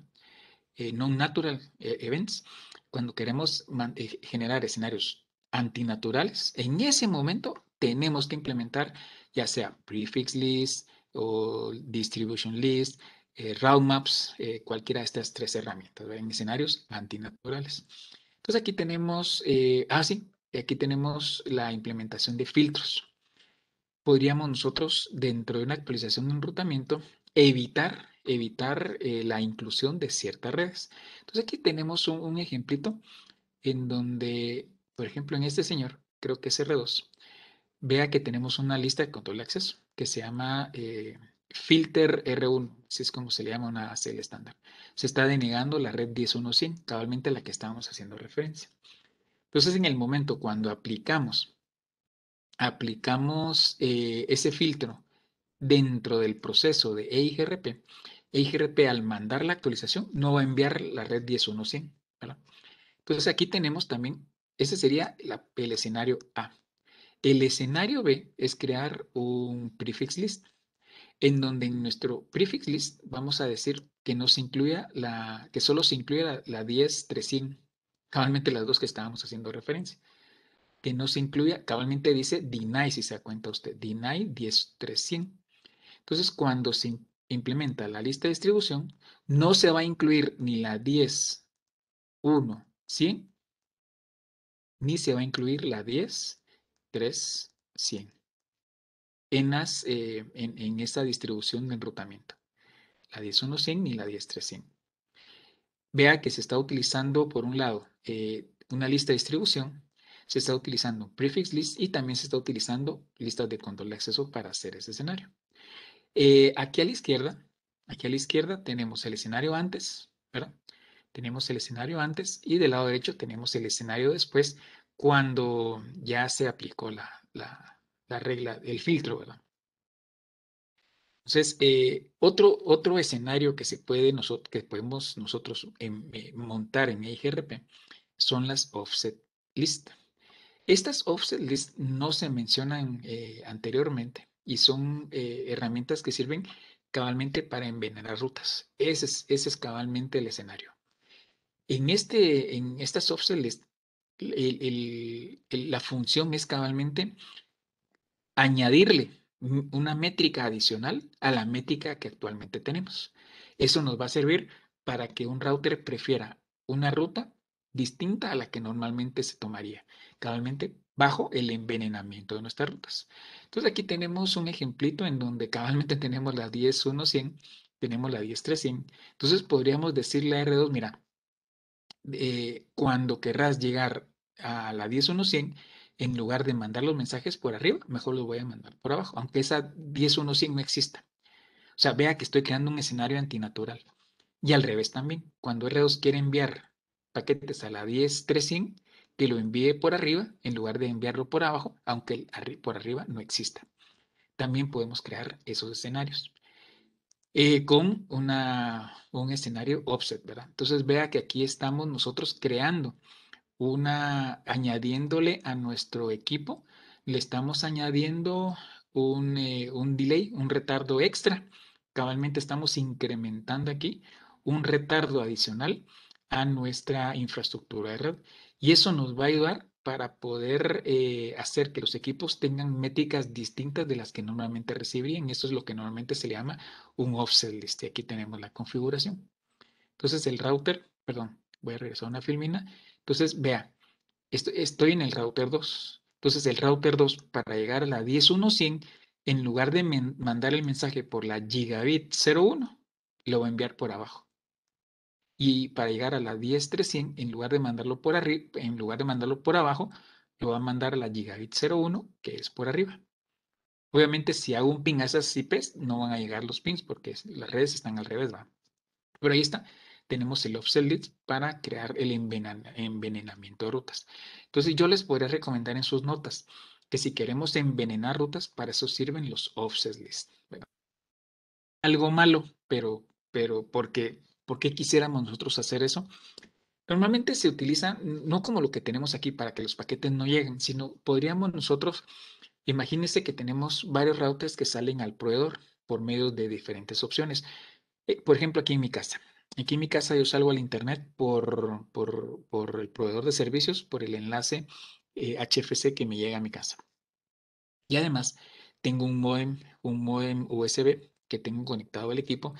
Eh, Non-natural eh, events, cuando queremos eh, generar escenarios antinaturales, en ese momento tenemos que implementar ya sea prefix list o distribution list, eh, route maps, cualquiera de estas tres herramientas ¿verdad? en escenarios antinaturales. Entonces aquí tenemos, ah sí, aquí tenemos la implementación de filtros podríamos nosotros, dentro de una actualización de un rutamiento, evitar, evitar eh, la inclusión de ciertas redes. Entonces aquí tenemos un, ejemplito en donde, por ejemplo, en este señor, creo que es R2, vea que tenemos una lista de control de acceso que se llama eh, filter R1, si es como se le llama una ACL estándar. Se está denegando la red 10.1.100, cabalmente a la que estábamos haciendo referencia. Entonces, en el momento cuando aplicamos aplicamos eh, ese filtro dentro del proceso de EIGRP, EIGRP al mandar la actualización no va a enviar la red 10.1.100. Entonces aquí tenemos también, ese sería el escenario A. El escenario B es crear un prefix list, en donde en nuestro prefix list vamos a decir que no se incluya la, que solo se incluya la, 10.3.100, 10300, las dos que estábamos haciendo referencia que no se incluya, cabalmente dice deny, si se da cuenta usted, deny 10300. Entonces, cuando se implementa la lista de distribución, no se va a incluir ni la 10, 1, 100, ni se va a incluir la 10, 3, 100 en, las, eh, en, esta distribución de enrutamiento. La 10, 1, 100 ni la 10, 3, Vea que se está utilizando, por un lado, eh, una lista de distribución se está utilizando prefix list y también se está utilizando listas de control de acceso para hacer ese escenario. Eh, aquí a la izquierda, aquí a la izquierda tenemos el escenario antes, ¿verdad? Tenemos el escenario antes y del lado derecho tenemos el escenario después cuando ya se aplicó la, regla, del filtro, ¿verdad? Entonces, eh, otro, otro escenario que, se puede nosotros, que podemos nosotros em, eh, montar en e IGRP son las offset list. Estas offset list no se mencionan eh, anteriormente y son eh, herramientas que sirven cabalmente para envenenar rutas. Ese es, cabalmente el escenario. En, este, en estas offset la función es cabalmente añadirle una métrica adicional a la métrica que actualmente tenemos. Eso nos va a servir para que un router prefiera una ruta distinta a la que normalmente se tomaría, cabalmente bajo el envenenamiento de nuestras rutas. Entonces aquí tenemos un ejemplito en donde cabalmente tenemos la 10 100 tenemos la 10 100 entonces podríamos decirle a R2, mira, eh, cuando querrás llegar a la 10 100 en lugar de mandar los mensajes por arriba, mejor los voy a mandar por abajo, aunque esa 10-1-100 no exista. O sea, vea que estoy creando un escenario antinatural. Y al revés también, cuando R2 quiere enviar paquetes a la 10300 que lo envíe por arriba en lugar de enviarlo por abajo, aunque por arriba no exista. También podemos crear esos escenarios eh, con una, un escenario offset, ¿verdad? Entonces vea que aquí estamos nosotros creando una, añadiéndole a nuestro equipo, le estamos añadiendo un, eh, un delay, un retardo extra. Cabalmente estamos incrementando aquí un retardo adicional a nuestra infraestructura de red. Y eso nos va a ayudar para poder eh, hacer que los equipos tengan métricas distintas de las que normalmente recibirían. Esto es lo que normalmente se le llama un offset list. aquí tenemos la configuración. Entonces el router, perdón, voy a regresar a una filmina. Entonces, vea, estoy en el router 2. Entonces el router 2 para llegar a la 10.1.100, en lugar de mandar el mensaje por la gigabit 01, lo va a enviar por abajo y para llegar a la 10300, en lugar de mandarlo por arriba, en lugar de mandarlo por abajo, lo va a mandar a la gigabit 01, que es por arriba. Obviamente, si hago un ping a esas IPs, no van a llegar los pings porque las redes están al revés, ¿va? Pero ahí está, tenemos el offset list para crear el envenenamiento de rutas. Entonces, yo les podría recomendar en sus notas que si queremos envenenar rutas, para eso sirven los offset lists. Algo malo, pero, pero porque ¿Por qué quisiéramos nosotros hacer eso? Normalmente se utiliza no como lo que tenemos aquí para que los paquetes no lleguen, sino podríamos nosotros, imagínense que tenemos varios routers que salen al proveedor por medio de diferentes opciones. Eh, por ejemplo, aquí en mi casa. Aquí en mi casa yo salgo al internet por, el proveedor de servicios, por el enlace HFC eh, que me llega a mi casa. Y además tengo un modem, un USB que tengo conectado al equipo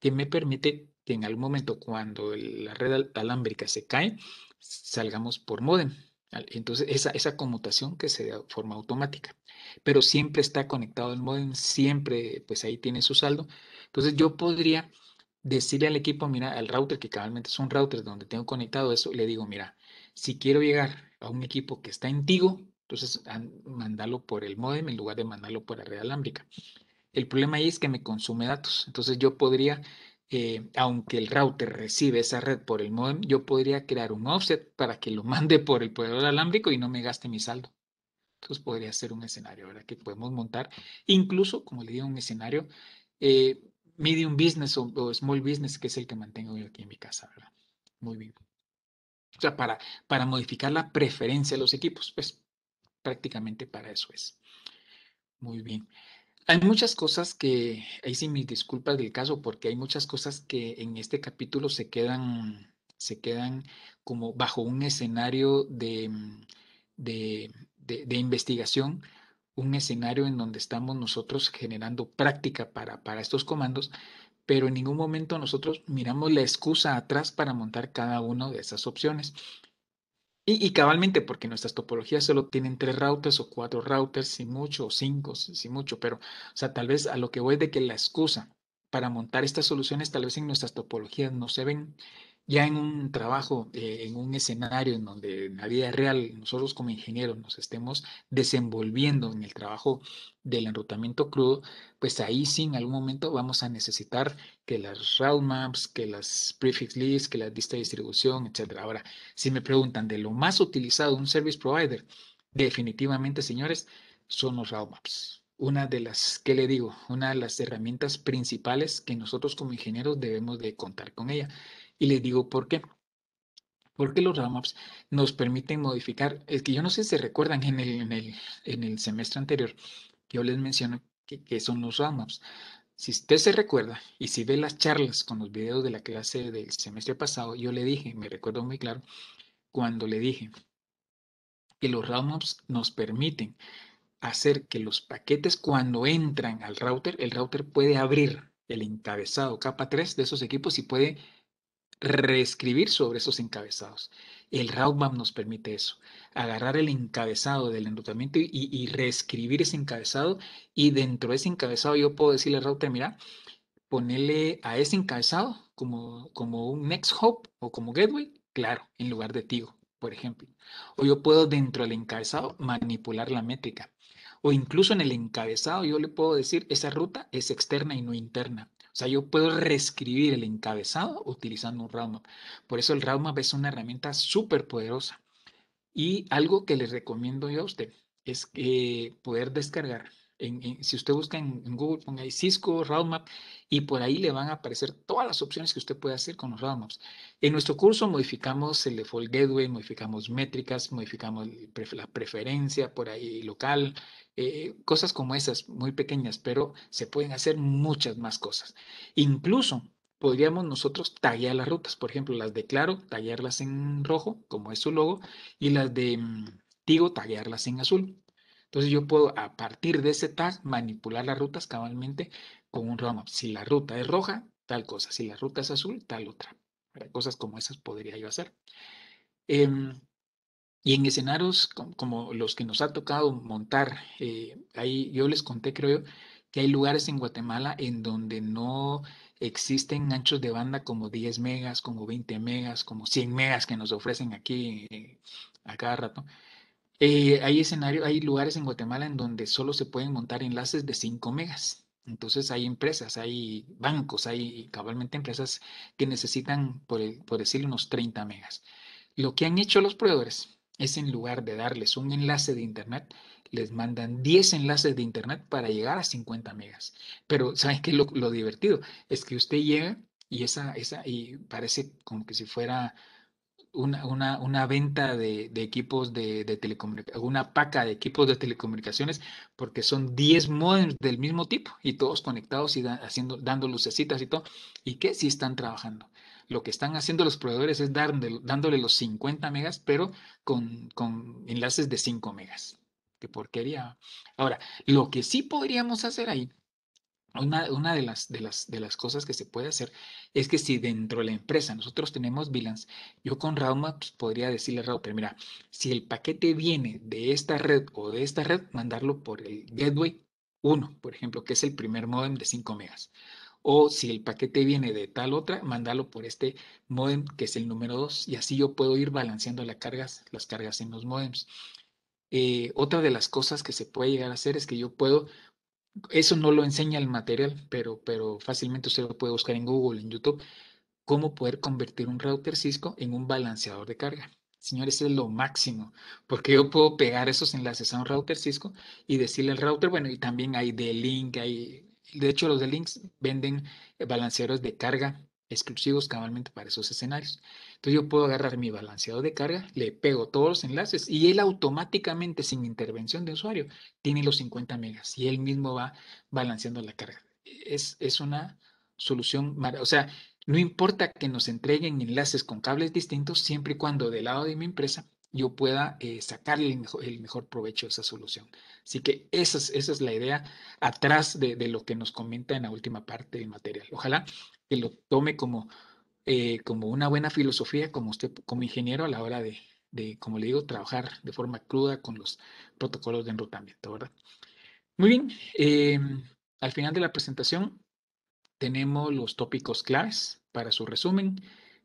que me permite que en algún momento cuando la red alámbrica se cae, salgamos por modem. Entonces, esa, conmutación que se da forma automática. Pero siempre está conectado el modem, siempre, pues ahí tiene su saldo. Entonces, yo podría decirle al equipo, mira, al router, que cabalmente es un router donde tengo conectado eso, le digo, mira, si quiero llegar a un equipo que está en Tigo, entonces mandalo por el modem en lugar de mandarlo por la red alámbrica. El problema ahí es que me consume datos. Entonces, yo podría eh, aunque el router recibe esa red por el modem, yo podría crear un offset para que lo mande por el poder alámbrico y no me gaste mi saldo. Entonces podría ser un escenario ¿verdad? que podemos montar, incluso, como le digo, un escenario eh, medium business o, small business, que es el que mantengo yo aquí en mi casa. ¿verdad? Muy bien. O sea, para, para modificar la preferencia de los equipos, pues prácticamente para eso es. Muy bien. Hay muchas cosas que, ahí sí mis disculpas del caso, porque hay muchas cosas que en este capítulo se quedan, se quedan como bajo un escenario mm, de, de, investigación, un escenario en donde estamos nosotros generando práctica para, para estos comandos, pero en ningún momento nosotros miramos la excusa atrás para montar cada una de esas opciones. Y, cabalmente, porque nuestras topologías solo tienen tres routers o cuatro routers, si mucho, o cinco, si mucho, pero, o sea, tal vez a lo que voy de que la excusa para montar estas soluciones tal vez en nuestras topologías no se ven ya en un trabajo, eh, en un escenario en donde en la vida real nosotros como ingenieros nos estemos desenvolviendo en el trabajo del enrutamiento crudo, pues ahí sí en algún momento vamos a necesitar que las route maps, que las prefix lists, que las listas de distribución, etc. Ahora, si me preguntan de lo más utilizado un service provider, definitivamente, señores, son los route maps una de las, ¿qué le digo? Una de las herramientas principales que nosotros como ingenieros debemos de contar con ella. Y les digo por qué. Porque los roadmaps nos permiten modificar, es que yo no sé si se recuerdan en el, el, en el semestre anterior, yo les menciono que, son los roadmaps. Si usted se recuerda y si ve las charlas con los videos de la clase del semestre pasado, yo le dije, me recuerdo muy claro, cuando le dije que los roadmaps nos permiten hacer que los paquetes cuando entran al router, el router puede abrir el encabezado capa 3 de esos equipos y puede reescribir sobre esos encabezados. El map nos permite eso, agarrar el encabezado del enrutamiento y, reescribir ese encabezado y dentro de ese encabezado yo puedo decirle al router, mira, ponele a ese encabezado como, como un next hop o como gateway, claro, en lugar de Tigo, por ejemplo. O yo puedo dentro del encabezado manipular la métrica. O incluso en el encabezado yo le puedo decir, esa ruta es externa y no interna. O sea, yo puedo reescribir el encabezado utilizando un roadmap. Por eso el roadmap es una herramienta súper poderosa. Y algo que les recomiendo yo a usted es eh, poder descargar si usted busca en, Google, ponga Cisco Roadmap y por ahí le van a aparecer todas las opciones que usted puede hacer con los roadmaps. En nuestro curso modificamos el default gateway, modificamos métricas, modificamos la preferencia por ahí local, eh, cosas como esas muy pequeñas, pero se pueden hacer muchas más cosas. Incluso podríamos nosotros tallar las rutas, por ejemplo, las de Claro, taguearlas en rojo, como es su logo, y las de mm, Tigo, tallarlas en azul entonces yo puedo a partir de ese tag manipular las rutas cabalmente con un roadmap. Si la ruta es roja, tal cosa. Si la ruta es azul, tal otra. Cosas como esas podría yo hacer. Em, y en escenarios como los que nos ha tocado montar, eh, ahí yo les conté, creo yo, que hay lugares en Guatemala en donde no existen anchos de banda como 10 megas, como 20 megas, como 100 megas que nos ofrecen aquí eh, a cada rato. Eh, hay escenarios, hay lugares en Guatemala en donde solo se pueden montar enlaces de 5 megas. Entonces hay empresas, hay bancos, hay cabalmente empresas que necesitan, por, e, por decirlo, unos 30 megas. Lo que han hecho los proveedores es en lugar de darles un enlace de Internet, les mandan 10 enlaces de Internet para llegar a 50 megas. Pero ¿sabes qué? Lo, lo divertido es que usted llega y, esa, y parece como que si fuera una, venta de, equipos de, telecomunicaciones, una paca de equipos de telecomunicaciones, porque son 10 modems del mismo tipo y todos conectados y haciendo, dando lucecitas y todo. ¿Y que Sí están trabajando. Lo que están haciendo los proveedores es dándole los 50 megas, pero con, con enlaces de 5 megas. Qué porquería. Ahora, lo que sí podríamos hacer ahí una, de, las, de, las, de las cosas que se puede hacer es que si dentro de la empresa nosotros tenemos bilans, yo con Rauma pues, podría decirle a Raúl, pero mira, si el paquete viene de esta red o de esta red, mandarlo por el gateway 1, por ejemplo, que es el primer modem de 5 megas. O si el paquete viene de tal otra, mandarlo por este modem que es el número 2 y así yo puedo ir balanceando las cargas, las cargas en los modems. Eh, otra de las cosas que se puede llegar a hacer es que yo puedo eso no lo enseña el material, pero, pero fácilmente usted lo puede buscar en Google, en YouTube, cómo poder convertir un router Cisco en un balanceador de carga. Señores, es lo máximo, porque yo puedo pegar esos enlaces a un router Cisco y decirle al router, bueno, y también hay de link, hay, de hecho los de links venden balanceadores de carga exclusivos cabalmente para esos escenarios. Entonces yo puedo agarrar mi balanceado de carga, le pego todos los enlaces y él automáticamente, sin intervención de usuario, tiene los 50 megas y él mismo va balanceando la carga. Es, es una solución, o sea, no importa que nos entreguen enlaces con cables distintos, siempre y cuando del lado de mi empresa yo pueda eh, sacar sacarle el mejor, provecho de esa solución. Así que esa es, esa es la idea atrás de, de, lo que nos comenta en la última parte del material. Ojalá lo tome como, eh, como una buena filosofía, como usted, como ingeniero, a la hora de, como le digo, trabajar de forma cruda con los protocolos de enrutamiento, ¿verdad? Muy bien, eh, al final de la presentación tenemos los tópicos claves para su resumen,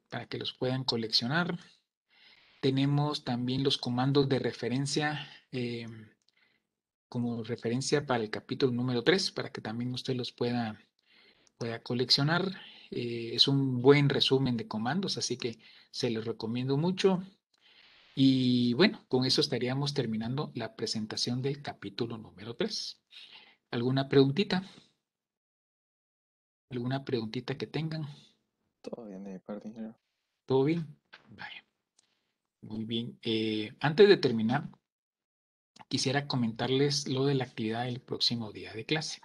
para que los puedan coleccionar. Tenemos también los comandos de referencia eh, como referencia para el capítulo número 3, para que también usted los pueda, pueda coleccionar. Eh, es un buen resumen de comandos, así que se los recomiendo mucho. Y bueno, con eso estaríamos terminando la presentación del capítulo número 3. ¿Alguna preguntita? ¿Alguna preguntita que tengan? Todo bien, eh, de parte, ¿Todo bien? Vale. Muy bien. Eh, antes de terminar, quisiera comentarles lo de la actividad del próximo día de clase.